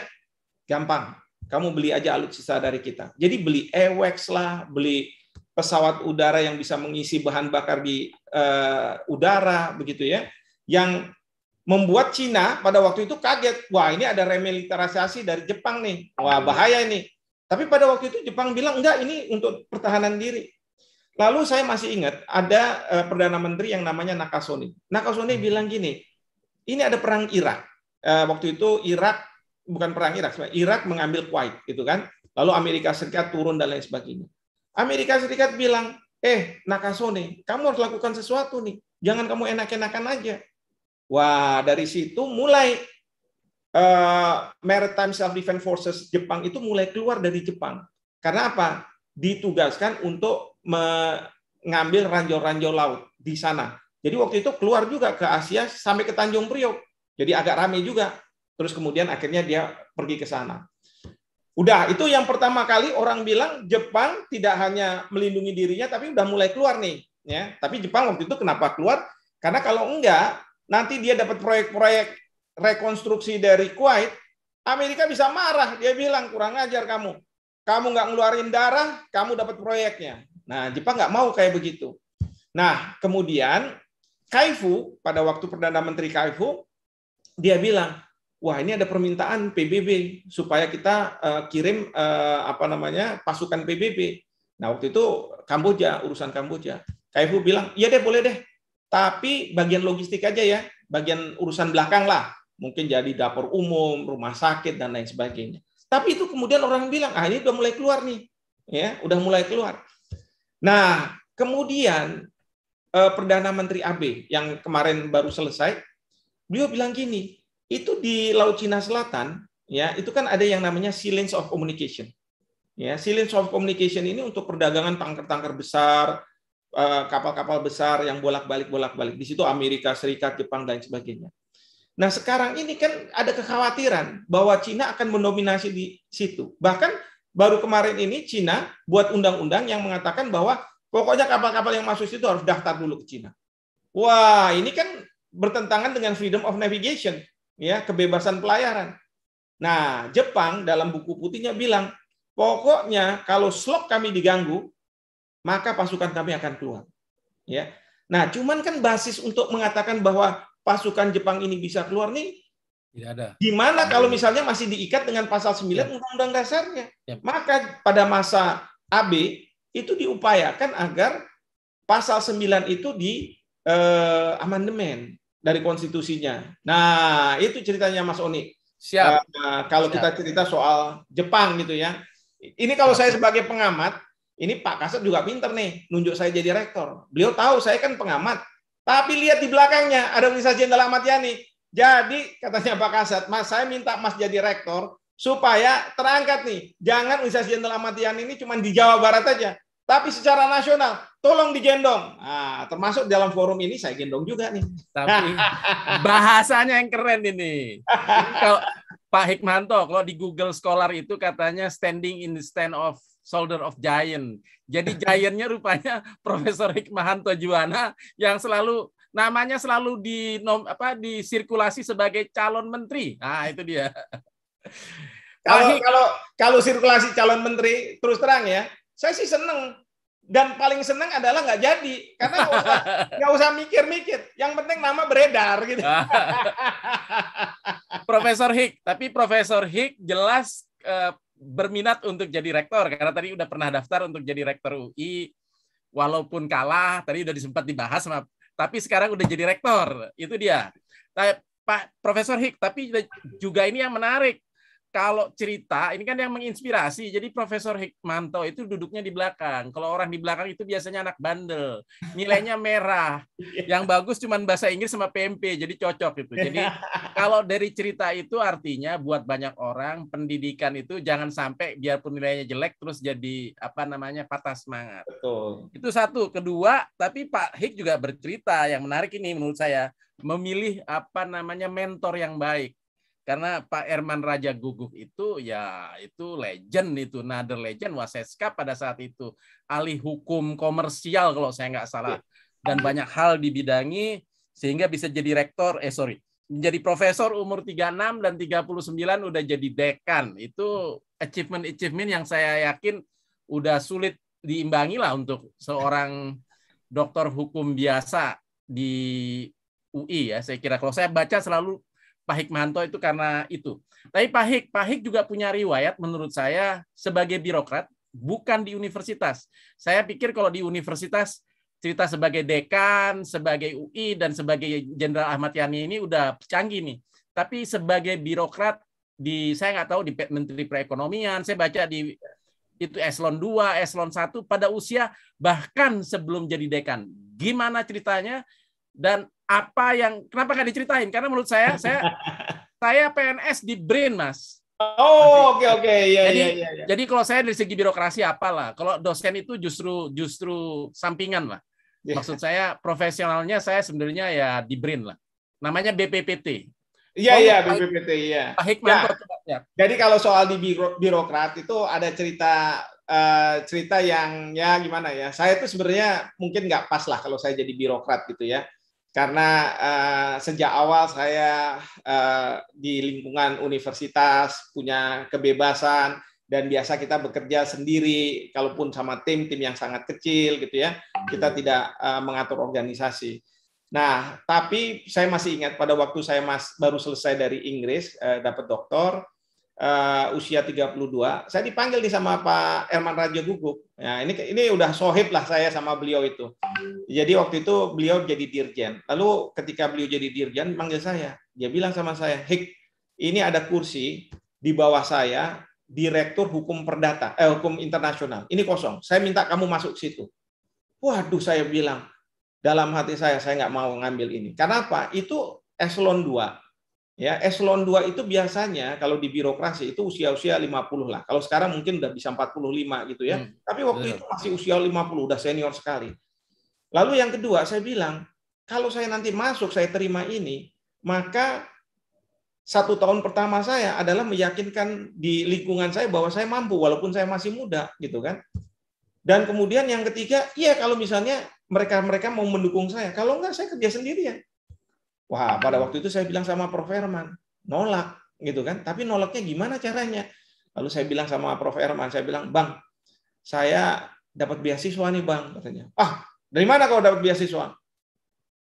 Gampang. Kamu beli aja alutsista dari kita. Jadi beli EWEX lah, beli pesawat udara yang bisa mengisi bahan bakar di uh, udara, begitu ya. Yang membuat Cina pada waktu itu kaget. Wah ini ada remilitarisasi dari Jepang nih. Wah bahaya ini. Tapi pada waktu itu Jepang bilang, enggak ini untuk pertahanan diri. Lalu saya masih ingat ada eh, Perdana Menteri yang namanya Nakasone. Nakasone bilang gini, ini ada perang Irak. Eh, waktu itu Irak bukan perang Irak, Irak mengambil Kuwait, gitu kan? Lalu Amerika Serikat turun dan lain sebagainya. Amerika Serikat bilang, eh Nakasone, kamu harus lakukan sesuatu nih. Jangan kamu enak-enakan aja. Wah, dari situ mulai uh, Maritime Self Defense Forces Jepang itu mulai keluar dari Jepang. Karena apa? Ditugaskan untuk mengambil ranjau-ranjau laut di sana. Jadi waktu itu keluar juga ke Asia sampai ke Tanjung Priok. Jadi agak ramai juga. Terus kemudian akhirnya dia pergi ke sana. Udah, itu yang pertama kali orang bilang Jepang tidak hanya melindungi dirinya tapi udah mulai keluar nih, ya. Tapi Jepang waktu itu kenapa keluar? Karena kalau enggak, nanti dia dapat proyek-proyek rekonstruksi dari Kuwait, Amerika bisa marah. Dia bilang kurang ajar kamu. Kamu nggak ngeluarin darah, kamu dapat proyeknya. Nah, Jepang nggak mau kayak begitu. Nah, kemudian Kaifu pada waktu Perdana Menteri Kaifu dia bilang, wah ini ada permintaan PBB supaya kita uh, kirim uh, apa namanya pasukan PBB. Nah waktu itu Kamboja urusan Kamboja. Kaifu bilang, iya deh boleh deh, tapi bagian logistik aja ya, bagian urusan belakang lah, mungkin jadi dapur umum, rumah sakit dan lain sebagainya. Tapi itu kemudian orang bilang, ah ini udah mulai keluar nih, ya udah mulai keluar. Nah kemudian Eh, Perdana Menteri AB yang kemarin baru selesai, beliau bilang gini, itu di Laut Cina Selatan, ya itu kan ada yang namanya silence of communication. Ya, silence of communication ini untuk perdagangan tangker-tangker besar, eh, kapal-kapal besar yang bolak-balik bolak-balik. Di situ Amerika Serikat, Jepang dan sebagainya. Nah, sekarang ini kan ada kekhawatiran bahwa Cina akan mendominasi di situ. Bahkan baru kemarin ini Cina buat undang-undang yang mengatakan bahwa Pokoknya kapal-kapal yang masuk situ harus daftar dulu ke Cina. Wah, ini kan bertentangan dengan freedom of navigation, ya, kebebasan pelayaran. Nah, Jepang dalam buku putihnya bilang, pokoknya kalau slop kami diganggu, maka pasukan kami akan keluar. Ya. Nah, cuman kan basis untuk mengatakan bahwa pasukan Jepang ini bisa keluar nih tidak ada. Gimana kalau misalnya masih diikat dengan pasal 9 ya. Undang-Undang Dasarnya? Ya. Maka pada masa AB itu diupayakan agar pasal 9 itu di eh, amandemen dari konstitusinya. Nah, itu ceritanya Mas Oni. Siap. Uh, kalau Siap. kita cerita soal Jepang gitu ya. Ini kalau saya sebagai pengamat, ini Pak Kasat juga pinter nih, nunjuk saya jadi rektor. Beliau tahu saya kan pengamat. Tapi lihat di belakangnya ada Universitas Jenderal Ahmad Yani. Jadi katanya Pak Kasat, Mas saya minta Mas jadi rektor supaya terangkat nih. Jangan Universitas Jenderal Ahmad Yani ini cuma di Jawa Barat aja tapi secara nasional tolong digendong. Nah, termasuk dalam forum ini saya gendong juga nih. Tapi bahasanya yang keren ini. Kalau Pak Hikmanto, kalau di Google Scholar itu katanya standing in the stand of shoulder of giant. Jadi giantnya rupanya Profesor Hikmanto Juwana yang selalu namanya selalu di nom, apa sirkulasi sebagai calon menteri. Nah, itu dia. Kalau kalau kalau sirkulasi calon menteri terus terang ya, saya sih seneng dan paling seneng adalah nggak jadi karena nggak usah mikir-mikir yang penting nama beredar gitu Profesor Hik tapi Profesor Hik jelas eh, berminat untuk jadi rektor karena tadi udah pernah daftar untuk jadi rektor UI walaupun kalah tadi udah sempat dibahas sama tapi sekarang udah jadi rektor itu dia Pak Profesor Hik tapi juga ini yang menarik kalau cerita ini kan yang menginspirasi. Jadi Profesor Hikmanto itu duduknya di belakang. Kalau orang di belakang itu biasanya anak bandel, nilainya merah. Yang bagus cuma bahasa Inggris sama PMP, jadi cocok itu. Jadi kalau dari cerita itu artinya buat banyak orang pendidikan itu jangan sampai biarpun nilainya jelek terus jadi apa namanya patah semangat. Betul. Itu satu. Kedua, tapi Pak Hik juga bercerita yang menarik ini menurut saya memilih apa namanya mentor yang baik karena Pak Erman Raja Guguh itu ya itu legend itu nader legend Waseska pada saat itu ahli hukum komersial kalau saya nggak salah dan banyak hal dibidangi sehingga bisa jadi rektor eh sorry menjadi profesor umur 36 dan 39 udah jadi dekan itu achievement achievement yang saya yakin udah sulit diimbangi lah untuk seorang dokter hukum biasa di UI ya saya kira kalau saya baca selalu Pak Hikmanto itu karena itu. Tapi Pak Hik, Pak Hik juga punya riwayat menurut saya sebagai birokrat, bukan di universitas. Saya pikir kalau di universitas cerita sebagai dekan, sebagai UI dan sebagai Jenderal Ahmad Yani ini udah canggih nih. Tapi sebagai birokrat di saya nggak tahu di Menteri Perekonomian, saya baca di itu eselon 2, eselon 1 pada usia bahkan sebelum jadi dekan. Gimana ceritanya? Dan apa yang kenapa nggak diceritain? Karena menurut saya saya saya PNS di Brin, Mas. Oh, oke oke. Iya, iya iya iya. Jadi kalau saya dari segi birokrasi apalah. Kalau dosen itu justru justru sampingan lah. Yeah. Maksud saya profesionalnya saya sebenarnya ya di Brin lah. Namanya BPPT. Iya oh, iya BPPT iya. Pak iya. Hikmanto nah, ya. Jadi kalau soal di biro, birokrat itu ada cerita uh, cerita yang ya gimana ya saya itu sebenarnya mungkin nggak pas lah kalau saya jadi birokrat gitu ya karena uh, sejak awal saya uh, di lingkungan universitas punya kebebasan dan biasa kita bekerja sendiri kalaupun sama tim tim yang sangat kecil gitu ya kita hmm. tidak uh, mengatur organisasi nah tapi saya masih ingat pada waktu saya mas baru selesai dari Inggris uh, dapat doktor uh, usia 32, saya dipanggil nih sama Pak Herman Raja Gugup. Ya, ini ini udah sohib lah saya sama beliau itu. Jadi waktu itu beliau jadi dirjen. Lalu ketika beliau jadi dirjen, manggil saya. Dia bilang sama saya, Hik, ini ada kursi di bawah saya, Direktur Hukum Perdata, eh, Hukum Internasional. Ini kosong. Saya minta kamu masuk situ. Waduh, saya bilang, dalam hati saya, saya nggak mau ngambil ini. Kenapa? Itu eselon 2 Ya, eselon 2 itu biasanya kalau di birokrasi itu usia-usia 50 lah. Kalau sekarang mungkin udah bisa 45 gitu ya. Hmm. Tapi waktu yeah. itu masih usia 50, udah senior sekali. Lalu yang kedua, saya bilang, kalau saya nanti masuk, saya terima ini, maka satu tahun pertama saya adalah meyakinkan di lingkungan saya bahwa saya mampu, walaupun saya masih muda, gitu kan. Dan kemudian yang ketiga, iya kalau misalnya mereka-mereka mau mendukung saya, kalau enggak saya kerja sendirian. Ya Wah, pada iya. waktu itu saya bilang sama Prof Herman, nolak gitu kan. Tapi nolaknya gimana caranya? Lalu saya bilang sama Prof Herman, saya bilang, "Bang, saya dapat beasiswa nih, Bang," katanya. "Ah, dari mana kau dapat beasiswa?"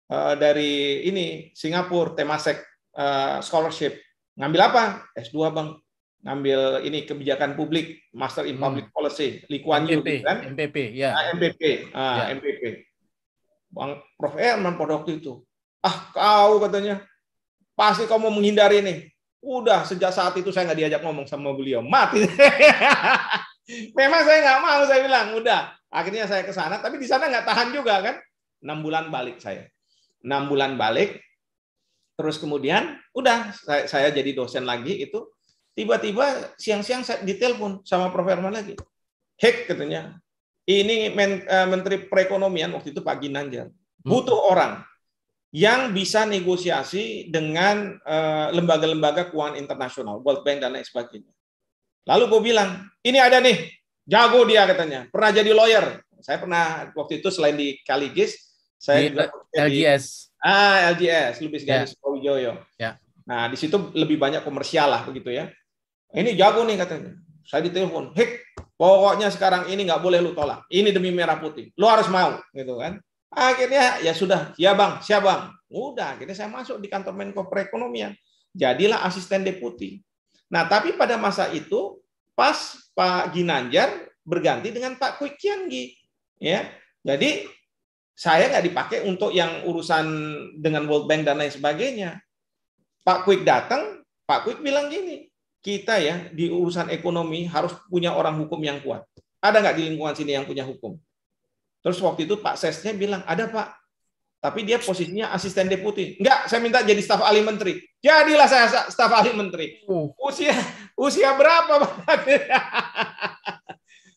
E, dari ini Singapura Temasek e, scholarship. Ngambil apa? S2, Bang. Ngambil ini kebijakan publik, Master in hmm. Public Policy, likuan Kuan gitu kan? MPP, ya. Yeah. MPP, ah, MPP. Ah, ya. Bang Prof Herman pada waktu itu, Ah kau katanya, pasti kau mau menghindari ini. Udah sejak saat itu saya nggak diajak ngomong sama beliau, mati. Memang saya nggak mau, saya bilang udah. Akhirnya saya ke sana, tapi di sana nggak tahan juga kan. Enam bulan balik saya. Enam bulan balik, terus kemudian udah saya, saya jadi dosen lagi itu. Tiba-tiba siang-siang saya ditelepon sama Prof. Herman lagi. Hek katanya, ini men, eh, Menteri Perekonomian waktu itu Pak Ginanjar hmm. butuh hmm. orang yang bisa negosiasi dengan eh, lembaga-lembaga keuangan internasional, World Bank dan lain sebagainya. Lalu gue bilang, ini ada nih, jago dia katanya, pernah jadi lawyer. Saya pernah waktu itu selain di Kaligis, saya di juga LGS. ah, LGS, Lubis yeah. Gadis Yeah. Ya. Nah, di situ lebih banyak komersial lah begitu ya. Ini jago nih katanya. Saya ditelepon, hek, pokoknya sekarang ini nggak boleh lu tolak. Ini demi merah putih. Lu harus mau, gitu kan. Akhirnya ya sudah, ya bang, siap bang. Udah, akhirnya saya masuk di kantor Menko Perekonomian. Jadilah asisten deputi. Nah, tapi pada masa itu pas Pak Ginanjar berganti dengan Pak Kwi Kiangi. Ya, jadi saya nggak dipakai untuk yang urusan dengan World Bank dan lain sebagainya. Pak Quick datang, Pak Quick bilang gini, kita ya di urusan ekonomi harus punya orang hukum yang kuat. Ada nggak di lingkungan sini yang punya hukum? Terus waktu itu Pak Sesnya bilang, ada Pak. Tapi dia posisinya asisten deputi. Enggak, saya minta jadi staf ahli menteri. Jadilah saya staf ahli menteri. Oh. Usia usia berapa Pak?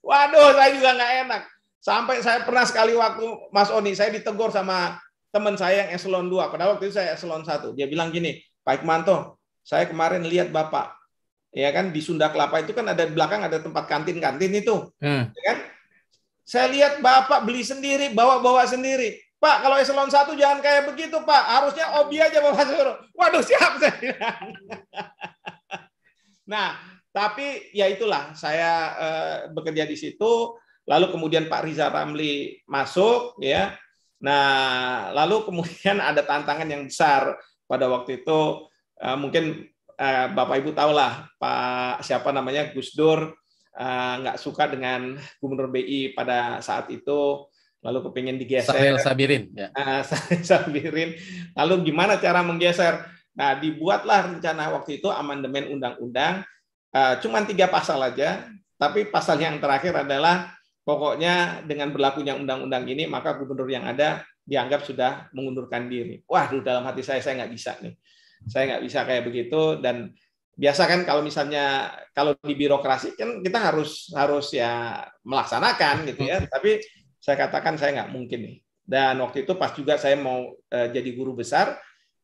Waduh, saya juga nggak enak. Sampai saya pernah sekali waktu Mas Oni, saya ditegur sama teman saya yang eselon 2. Padahal waktu itu saya eselon 1. Dia bilang gini, Pak Ikmanto, saya kemarin lihat Bapak. Ya kan, di Sunda Kelapa itu kan ada belakang ada tempat kantin-kantin itu. Hmm. Ya kan? Saya lihat Bapak beli sendiri, bawa-bawa sendiri. Pak, kalau eselon satu jangan kayak begitu, Pak. Harusnya obi aja Bapak suruh. Waduh, siap saya bilang. nah, tapi ya itulah saya eh, bekerja di situ. Lalu kemudian Pak Riza Ramli masuk, ya. Nah, lalu kemudian ada tantangan yang besar pada waktu itu. Eh, mungkin eh, Bapak Ibu tahulah Pak siapa namanya Gus Dur Eh, nggak uh, suka dengan gubernur BI pada saat itu lalu kepingin digeser Sahil Sabirin ya. Uh, Sabirin lalu gimana cara menggeser nah dibuatlah rencana waktu itu amandemen undang-undang uh, cuman tiga pasal aja tapi pasal yang terakhir adalah pokoknya dengan berlakunya undang-undang ini maka gubernur yang ada dianggap sudah mengundurkan diri wah dalam hati saya saya nggak bisa nih saya nggak bisa kayak begitu dan biasa kan kalau misalnya kalau di birokrasi kan kita harus harus ya melaksanakan gitu ya tapi saya katakan saya nggak mungkin nih dan waktu itu pas juga saya mau eh, jadi guru besar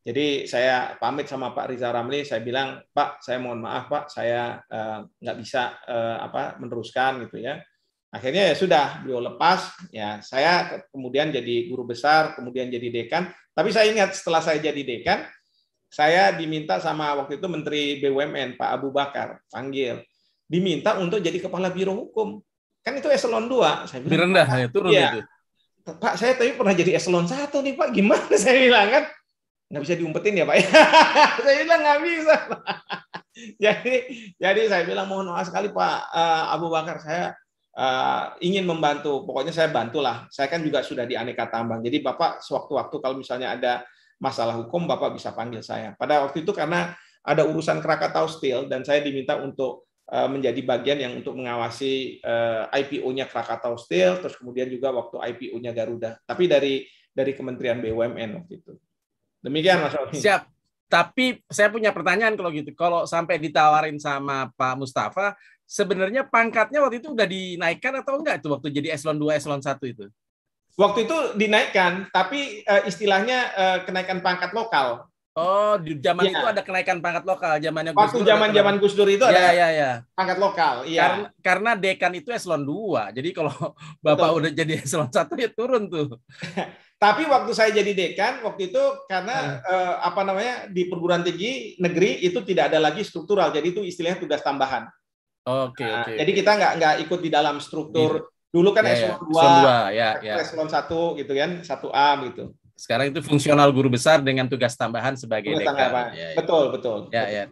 jadi saya pamit sama Pak Riza Ramli saya bilang Pak saya mohon maaf Pak saya eh, nggak bisa eh, apa meneruskan gitu ya akhirnya ya sudah beliau lepas ya saya kemudian jadi guru besar kemudian jadi dekan tapi saya ingat setelah saya jadi dekan saya diminta sama waktu itu Menteri BUMN Pak Abu Bakar panggil, diminta untuk jadi kepala biro hukum. Kan itu eselon 2. Saya bilang, rendah ya, turun ya, itu. Pak, saya tapi pernah jadi eselon 1 nih, Pak. Gimana saya bilang kan? Nggak bisa diumpetin ya, Pak. Ya? saya bilang nggak bisa. jadi jadi saya bilang mohon maaf sekali Pak uh, Abu Bakar, saya uh, ingin membantu. Pokoknya saya bantulah. Saya kan juga sudah di aneka tambang. Jadi Bapak sewaktu-waktu kalau misalnya ada masalah hukum, Bapak bisa panggil saya. Pada waktu itu karena ada urusan Krakatau Steel dan saya diminta untuk eh, menjadi bagian yang untuk mengawasi eh, IPO-nya Krakatau Steel, terus kemudian juga waktu IPO-nya Garuda. Tapi dari dari Kementerian BUMN waktu itu. Demikian Mas Alvin. Siap. Tapi saya punya pertanyaan kalau gitu. Kalau sampai ditawarin sama Pak Mustafa, sebenarnya pangkatnya waktu itu udah dinaikkan atau enggak itu waktu jadi eselon 2, eselon 1 itu? Waktu itu dinaikkan, tapi uh, istilahnya uh, kenaikan pangkat lokal. Oh, di zaman ya. itu ada kenaikan pangkat lokal, zamannya Gus Waktu zaman-zaman kan? Gus Dur itu ada ya, ya, ya. pangkat lokal. Iya. Karena, karena dekan itu eselon dua, Jadi kalau Bapak Betul. udah jadi eselon satu ya turun tuh. Tapi waktu saya jadi dekan waktu itu karena iya. eh, apa namanya di perguruan tinggi negeri itu tidak ada lagi struktural, jadi itu istilahnya tugas tambahan. Oke. Okay, nah, okay. Jadi kita nggak nggak ikut di dalam struktur iya. Dulu kan ya, eselon ya. 2, ya, ya. eselon 1 gitu kan, 1A gitu. Sekarang itu fungsional guru besar dengan tugas tambahan sebagai tugas dekan. Tambahan. Ya, ya. Betul, betul. Ya, ya.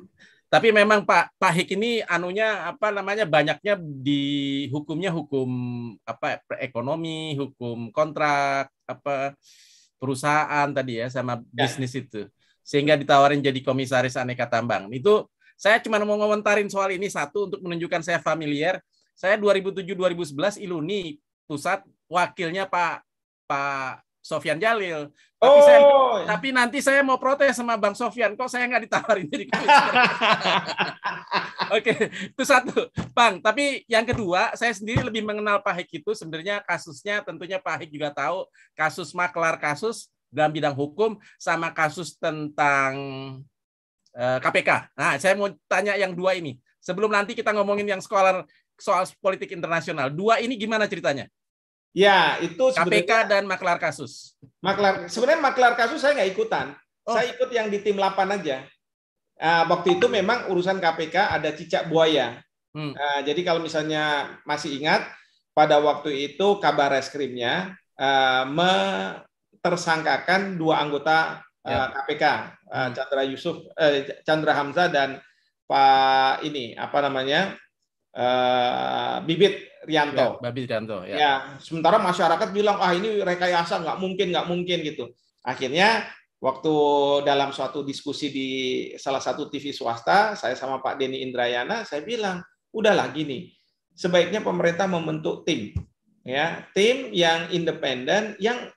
Tapi memang Pak Pak Hik ini anunya apa namanya banyaknya di hukumnya hukum apa ekonomi, hukum kontrak, apa perusahaan tadi ya sama ya. bisnis itu. Sehingga ditawarin jadi komisaris aneka tambang. Itu saya cuma mau ngomentarin soal ini satu untuk menunjukkan saya familiar. Saya 2007-2011 Iluni pusat wakilnya Pak Pak Sofian Jalil. Tapi, oh. saya, tapi nanti saya mau protes sama Bang Sofian, kok saya nggak ditawarin jadi Oke Oke, itu satu, Bang. Tapi yang kedua, saya sendiri lebih mengenal Pak Hik itu sebenarnya kasusnya tentunya Pak Hik juga tahu kasus maklar kasus dalam bidang hukum sama kasus tentang KPK. Eh, nah, saya mau tanya yang dua ini. Sebelum nanti kita ngomongin yang sekolah soal politik internasional. Dua ini gimana ceritanya? Ya, itu KPK dan maklar kasus. Maklar sebenarnya maklar kasus saya nggak ikutan. Oh. Saya ikut yang di tim 8 aja. Uh, waktu itu memang urusan KPK ada cicak buaya. Hmm. Uh, jadi kalau misalnya masih ingat pada waktu itu kabar reskrimnya uh, tersangkakan dua anggota ya. KPK, uh, hmm. Chandra Yusuf, uh, Chandra Hamzah dan Pak ini apa namanya uh, Bibit Rianto. Ya, Bibit Rianto. Ya. ya. Sementara masyarakat bilang ah ini rekayasa nggak mungkin nggak mungkin gitu. Akhirnya waktu dalam suatu diskusi di salah satu TV swasta, saya sama Pak Denny Indrayana, saya bilang udah lagi nih, sebaiknya pemerintah membentuk tim, ya tim yang independen yang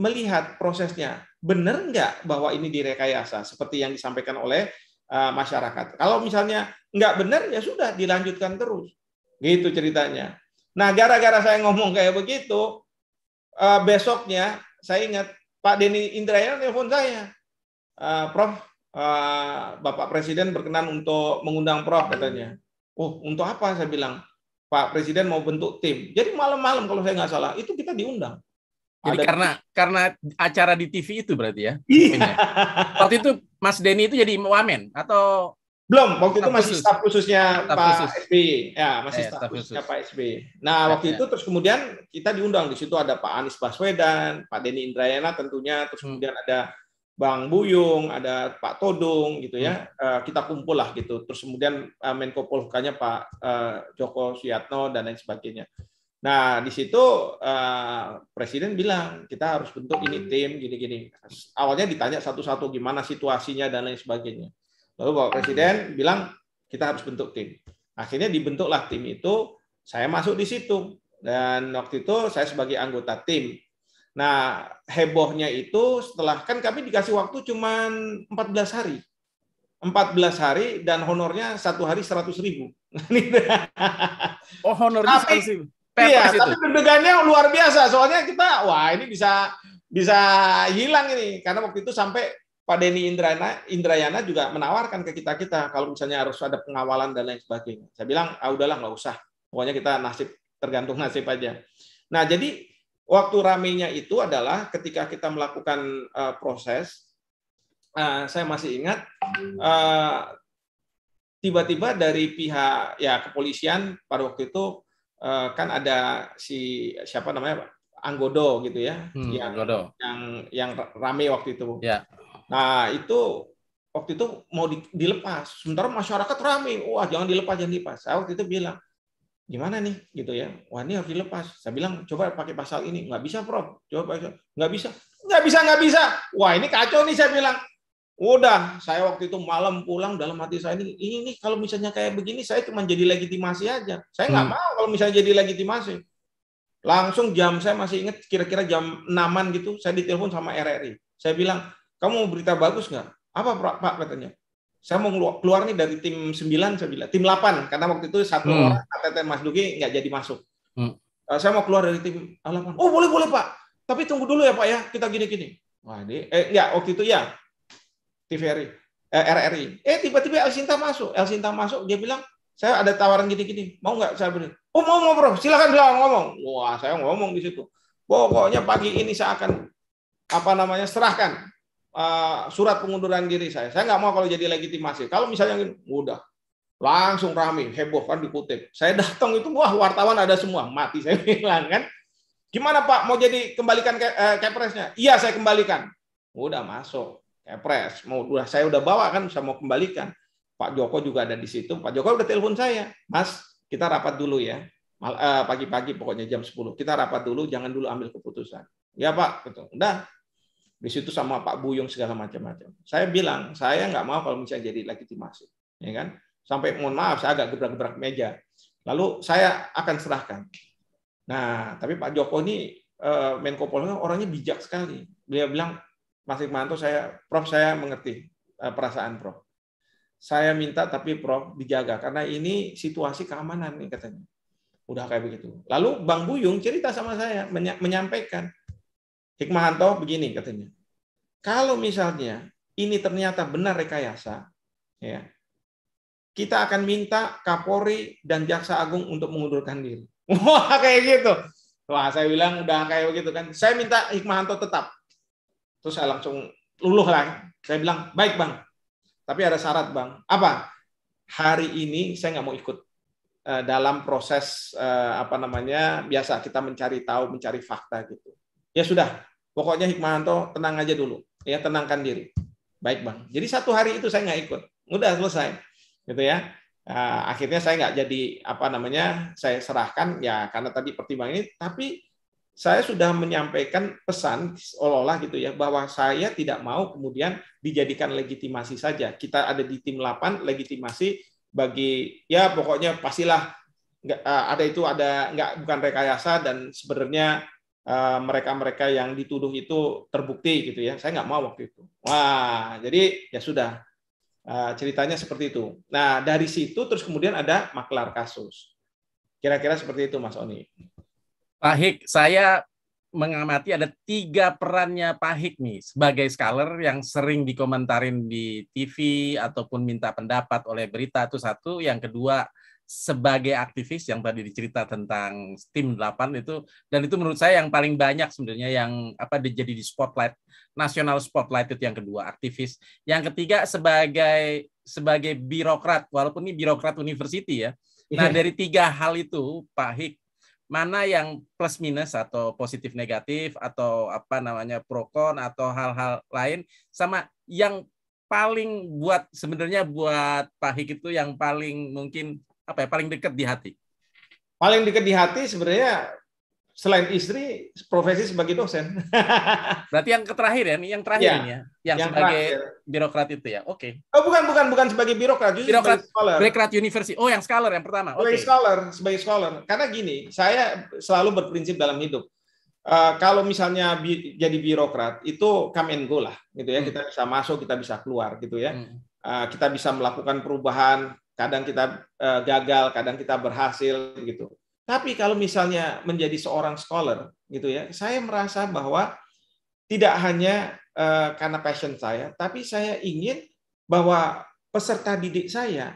melihat prosesnya benar nggak bahwa ini direkayasa seperti yang disampaikan oleh Eh, masyarakat. Kalau misalnya nggak benar ya sudah dilanjutkan terus. Gitu ceritanya. Nah gara-gara saya ngomong kayak begitu, eh, besoknya saya ingat Pak Denny Indrayana telepon saya, eh, Prof, Bapak Presiden berkenan untuk mengundang Prof katanya. Oh untuk apa? Saya bilang Pak Presiden mau bentuk tim. Jadi malam-malam kalau saya nggak salah itu kita diundang. Jadi ada... karena karena acara di TV itu berarti ya. Iya. Ya? Waktu itu Mas Denny itu jadi wamen atau belum? Waktu itu masih khusus. staf khususnya staf Pak khusus. SB. Ya, masih eh, staf, staf khususnya Pak SB. Nah, ya, waktu ya. itu terus kemudian kita diundang di situ ada Pak Anies Baswedan, Pak Denny Indrayana tentunya, terus hmm. kemudian ada Bang Buyung, ada Pak Todung gitu ya. Hmm. Uh, kita kumpul lah gitu. Terus kemudian uh, Menko Polhukanya Pak uh, Joko Suyatno dan lain sebagainya. Nah, di situ uh, presiden bilang kita harus bentuk ini tim gini-gini. Awalnya ditanya satu-satu gimana situasinya dan lain sebagainya. Lalu Bapak Presiden bilang kita harus bentuk tim. Akhirnya dibentuklah tim itu, saya masuk di situ dan waktu itu saya sebagai anggota tim. Nah, hebohnya itu setelah kan kami dikasih waktu empat 14 hari. 14 hari dan honornya satu hari 100 ribu. oh, honornya 100 ribu iya, itu. tapi deg luar biasa. Soalnya kita, wah ini bisa bisa hilang ini. Karena waktu itu sampai Pak Denny Indrayana, Indrayana juga menawarkan ke kita-kita kalau misalnya harus ada pengawalan dan lain sebagainya. Saya bilang, ah udahlah nggak usah. Pokoknya kita nasib tergantung nasib aja. Nah, jadi waktu ramenya itu adalah ketika kita melakukan uh, proses, uh, saya masih ingat uh, tiba-tiba dari pihak ya kepolisian pada waktu itu Eh, kan ada si siapa namanya Anggodo gitu ya hmm, yang Anggodo. yang yang rame waktu itu. Ya. Nah itu waktu itu mau di, dilepas. Sementara masyarakat rame, wah jangan dilepas jangan dilepas. Saya waktu itu bilang gimana nih gitu ya, wah ini harus dilepas. Saya bilang coba pakai pasal ini, nggak bisa Prof, coba pakai nggak bisa, nggak bisa nggak bisa. Wah ini kacau nih saya bilang. Udah, saya waktu itu malam pulang dalam hati saya ini, ini kalau misalnya kayak begini, saya cuma jadi legitimasi aja. Saya nggak hmm. mau kalau misalnya jadi legitimasi. Langsung jam saya masih ingat kira-kira jam 6 gitu, saya ditelepon sama RRI. Saya bilang, kamu mau berita bagus nggak? Apa Pak katanya? Saya mau keluar nih dari tim 9, saya bilang. Tim 8, karena waktu itu satu hmm. orang, ATT Mas Dugi nggak jadi masuk. Hmm. Eh, saya mau keluar dari tim 8. Oh boleh-boleh Pak, tapi tunggu dulu ya Pak ya, kita gini-gini. Wah, ini, eh, ya, waktu itu ya, TVRI, eh, RRI. Eh tiba-tiba Elsinta masuk, Elsinta masuk dia bilang saya ada tawaran gini-gini, mau nggak saya beri? Oh mau mau bro, silakan bilang ngomong. Wah saya ngomong di situ. Pokoknya pagi ini saya akan apa namanya serahkan uh, surat pengunduran diri saya. Saya nggak mau kalau jadi legitimasi. Kalau misalnya mudah, langsung rame heboh kan dikutip. Saya datang itu wah wartawan ada semua mati saya bilang kan. Gimana Pak mau jadi kembalikan ke, eh, kepresnya? Iya saya kembalikan. Udah masuk kepres mau udah saya udah bawa kan saya mau kembalikan Pak Joko juga ada di situ Pak Joko udah telepon saya Mas kita rapat dulu ya eh, pagi-pagi pokoknya jam 10 kita rapat dulu jangan dulu ambil keputusan ya Pak gitu. udah di situ sama Pak Buyung segala macam-macam saya bilang saya nggak mau kalau misalnya jadi lagi legitimasi ya kan sampai mohon maaf saya agak gebrak-gebrak meja lalu saya akan serahkan nah tapi Pak Joko ini eh, Menko Polhukam orangnya bijak sekali beliau bilang Mas Hikmanto saya Prof saya mengerti eh, perasaan Prof. Saya minta tapi Prof dijaga karena ini situasi keamanan nih katanya. Udah kayak begitu. Lalu Bang Buyung cerita sama saya menyampaikan Hikmahanto begini katanya. Kalau misalnya ini ternyata benar rekayasa, ya, kita akan minta Kapolri dan Jaksa Agung untuk mengundurkan diri. Wah kayak gitu. Wah saya bilang udah kayak begitu kan. Saya minta Hikmahanto tetap Terus saya langsung luluh lah. Saya bilang, baik bang. Tapi ada syarat bang. Apa? Hari ini saya nggak mau ikut eh, dalam proses eh, apa namanya biasa kita mencari tahu mencari fakta gitu ya sudah pokoknya Hikmahanto tenang aja dulu ya tenangkan diri baik bang jadi satu hari itu saya nggak ikut mudah selesai gitu ya eh, akhirnya saya nggak jadi apa namanya saya serahkan ya karena tadi pertimbangan ini tapi saya sudah menyampaikan pesan seolah-olah gitu ya bahwa saya tidak mau kemudian dijadikan legitimasi saja. Kita ada di tim 8 legitimasi bagi ya pokoknya pastilah eh, ada itu ada nggak bukan rekayasa dan sebenarnya eh, mereka-mereka uh, yang dituduh itu terbukti gitu ya. Saya nggak mau waktu itu. Wah, jadi ya sudah uh, ceritanya seperti itu. Nah dari situ terus kemudian ada maklar kasus. Kira-kira seperti itu Mas Oni. Pak Hik, saya mengamati ada tiga perannya Pak Hik nih sebagai scholar yang sering dikomentarin di TV ataupun minta pendapat oleh berita itu satu, yang kedua sebagai aktivis yang tadi dicerita tentang tim 8 itu dan itu menurut saya yang paling banyak sebenarnya yang apa jadi di spotlight nasional spotlight itu yang kedua aktivis yang ketiga sebagai sebagai birokrat walaupun ini birokrat university ya nah iya. dari tiga hal itu Pak Hik mana yang plus minus atau positif negatif atau apa namanya pro kon atau hal-hal lain sama yang paling buat sebenarnya buat Pak Hik itu yang paling mungkin apa ya paling dekat di hati. Paling dekat di hati sebenarnya selain istri profesi sebagai dosen. Berarti yang terakhir ya, yang terakhir ya, ya, yang, yang sebagai terakhir. birokrat itu ya. Oke. Okay. Oh, bukan bukan bukan sebagai birokrat, justru birokrat, sebagai scholar. Birokrat university. Oh, yang scholar yang pertama. Sebagai okay. scholar, sebagai scholar. Karena gini, saya selalu berprinsip dalam hidup. Uh, kalau misalnya bi jadi birokrat itu come and go lah gitu ya hmm. kita bisa masuk kita bisa keluar gitu ya hmm. uh, kita bisa melakukan perubahan kadang kita uh, gagal kadang kita berhasil gitu tapi kalau misalnya menjadi seorang scholar gitu ya, saya merasa bahwa tidak hanya uh, karena passion saya, tapi saya ingin bahwa peserta didik saya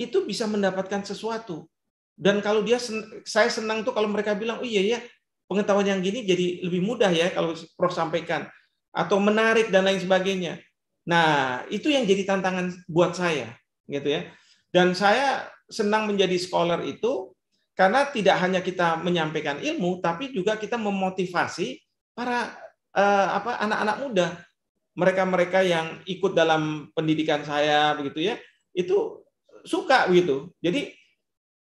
itu bisa mendapatkan sesuatu. Dan kalau dia saya senang tuh kalau mereka bilang, "Oh iya ya, pengetahuan yang gini jadi lebih mudah ya kalau Prof sampaikan." atau menarik dan lain sebagainya. Nah, itu yang jadi tantangan buat saya, gitu ya. Dan saya senang menjadi scholar itu karena tidak hanya kita menyampaikan ilmu, tapi juga kita memotivasi para eh, apa anak-anak muda, mereka-mereka yang ikut dalam pendidikan saya begitu ya, itu suka begitu. Jadi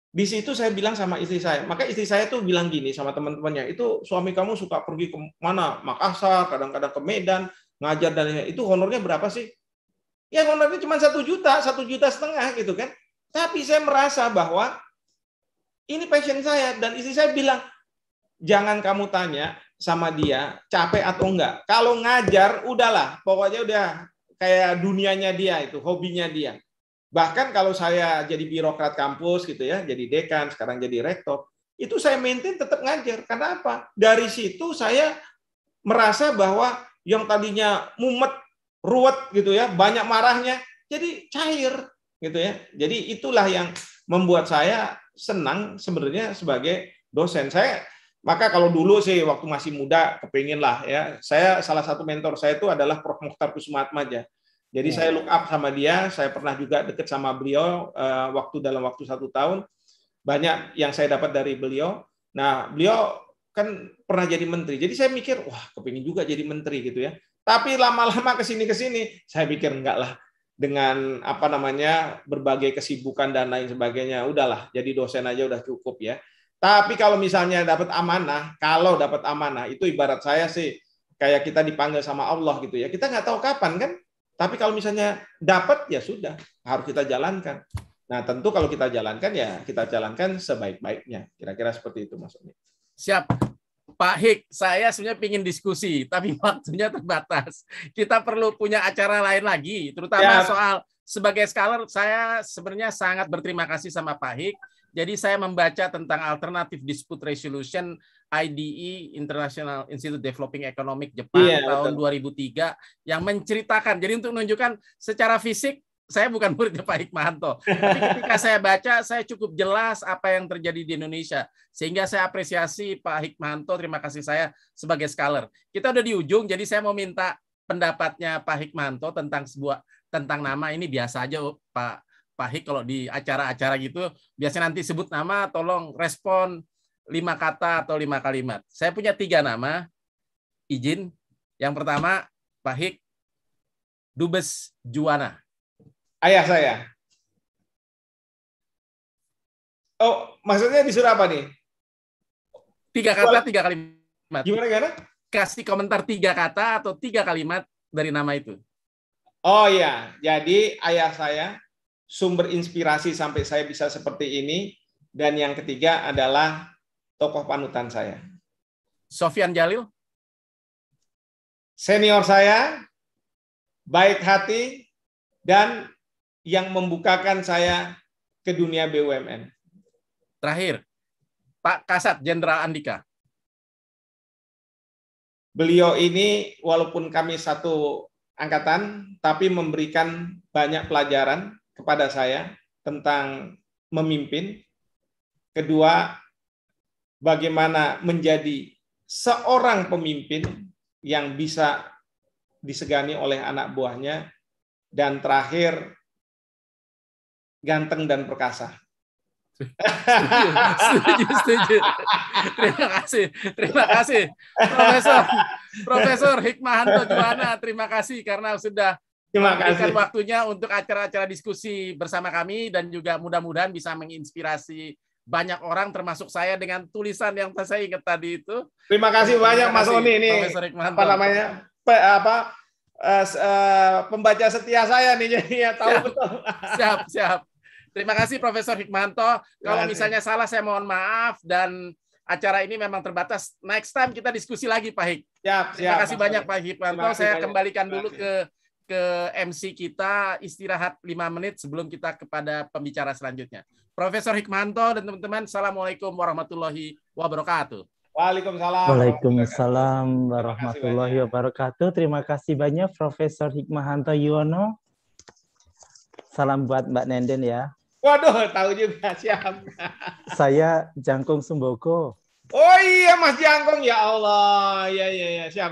di situ saya bilang sama istri saya, maka istri saya tuh bilang gini sama teman-temannya, itu suami kamu suka pergi ke mana? Makassar, kadang-kadang ke Medan, ngajar dan lain-lain. Itu honornya berapa sih? Ya honornya cuma satu juta, satu juta setengah gitu kan. Tapi saya merasa bahwa ini passion saya dan istri saya bilang jangan kamu tanya sama dia capek atau enggak. Kalau ngajar udahlah, pokoknya udah kayak dunianya dia itu, hobinya dia. Bahkan kalau saya jadi birokrat kampus gitu ya, jadi dekan, sekarang jadi rektor, itu saya maintain tetap ngajar. Karena apa? Dari situ saya merasa bahwa yang tadinya mumet, ruwet gitu ya, banyak marahnya, jadi cair gitu ya. Jadi itulah yang membuat saya senang sebenarnya sebagai dosen. Saya maka kalau dulu sih waktu masih muda kepingin lah ya. Saya salah satu mentor saya itu adalah Prof. Mukhtar Kusumatmaja Jadi ya. saya look up sama dia. Saya pernah juga deket sama beliau uh, waktu dalam waktu satu tahun. Banyak yang saya dapat dari beliau. Nah beliau kan pernah jadi menteri. Jadi saya mikir wah kepingin juga jadi menteri gitu ya. Tapi lama-lama kesini kesini saya pikir enggak lah dengan apa namanya berbagai kesibukan dan lain sebagainya udahlah jadi dosen aja udah cukup ya tapi kalau misalnya dapat amanah kalau dapat amanah itu ibarat saya sih kayak kita dipanggil sama Allah gitu ya kita nggak tahu kapan kan tapi kalau misalnya dapat ya sudah harus kita jalankan nah tentu kalau kita jalankan ya kita jalankan sebaik-baiknya kira-kira seperti itu maksudnya siap Pak Hik, saya sebenarnya ingin diskusi, tapi waktunya terbatas. Kita perlu punya acara lain lagi, terutama ya. soal sebagai scholar, saya sebenarnya sangat berterima kasih sama Pak Hik. Jadi saya membaca tentang alternatif dispute resolution IDE International Institute Developing Economic Jepang yeah, tahun betul. 2003 yang menceritakan. Jadi untuk menunjukkan secara fisik saya bukan muridnya Pak Hikmahanto. Tapi ketika saya baca, saya cukup jelas apa yang terjadi di Indonesia. Sehingga saya apresiasi Pak Hikmahanto, terima kasih saya sebagai scholar. Kita udah di ujung, jadi saya mau minta pendapatnya Pak Hikmahanto tentang sebuah tentang nama ini biasa aja oh, Pak Pak Hik kalau di acara-acara gitu biasanya nanti sebut nama tolong respon lima kata atau lima kalimat. Saya punya tiga nama, izin. Yang pertama Pak Hik Dubes Juwana ayah saya. Oh, maksudnya disuruh apa nih? Tiga kata, tiga kalimat. Gimana, gimana? Kasih komentar tiga kata atau tiga kalimat dari nama itu. Oh iya, jadi ayah saya sumber inspirasi sampai saya bisa seperti ini. Dan yang ketiga adalah tokoh panutan saya. Sofian Jalil? Senior saya, baik hati, dan yang membukakan saya ke dunia BUMN. Terakhir, Pak Kasat Jenderal Andika. Beliau ini walaupun kami satu angkatan, tapi memberikan banyak pelajaran kepada saya tentang memimpin. Kedua, bagaimana menjadi seorang pemimpin yang bisa disegani oleh anak buahnya. Dan terakhir, ganteng dan perkasa. Setuju, setuju, setuju. Terima kasih, terima kasih, Profesor, Profesor Hikmahanto Juwana. Terima kasih karena sudah terima waktunya untuk acara-acara diskusi bersama kami dan juga mudah-mudahan bisa menginspirasi banyak orang termasuk saya dengan tulisan yang saya ingat tadi itu. Terima kasih banyak terima kasih, Mas Oni ini. Profesor Hikmahanto. Apa namanya? Pe, apa uh, pembaca setia saya nih jadi ya tahu siap. betul. siap, siap. Terima kasih Profesor Hikmanto. Kalau misalnya salah saya mohon maaf dan acara ini memang terbatas. Next time kita diskusi lagi Pak Hik. Siap, siap. Terima kasih Pak banyak Pak Hikmanto. Saya kembalikan dulu ke ke MC kita istirahat 5 menit sebelum kita kepada pembicara selanjutnya. Profesor Hikmanto dan teman-teman, Assalamualaikum warahmatullahi wabarakatuh. Waalaikumsalam. Waalaikumsalam warahmatullahi wabarakatuh. Terima kasih banyak Profesor Hikmahanto Yuwono. Salam buat Mbak Nenden ya. Waduh, tahu juga siap. Saya Jangkung Sumboko. Oh iya Mas Jangkung ya Allah. Ya ya ya siap.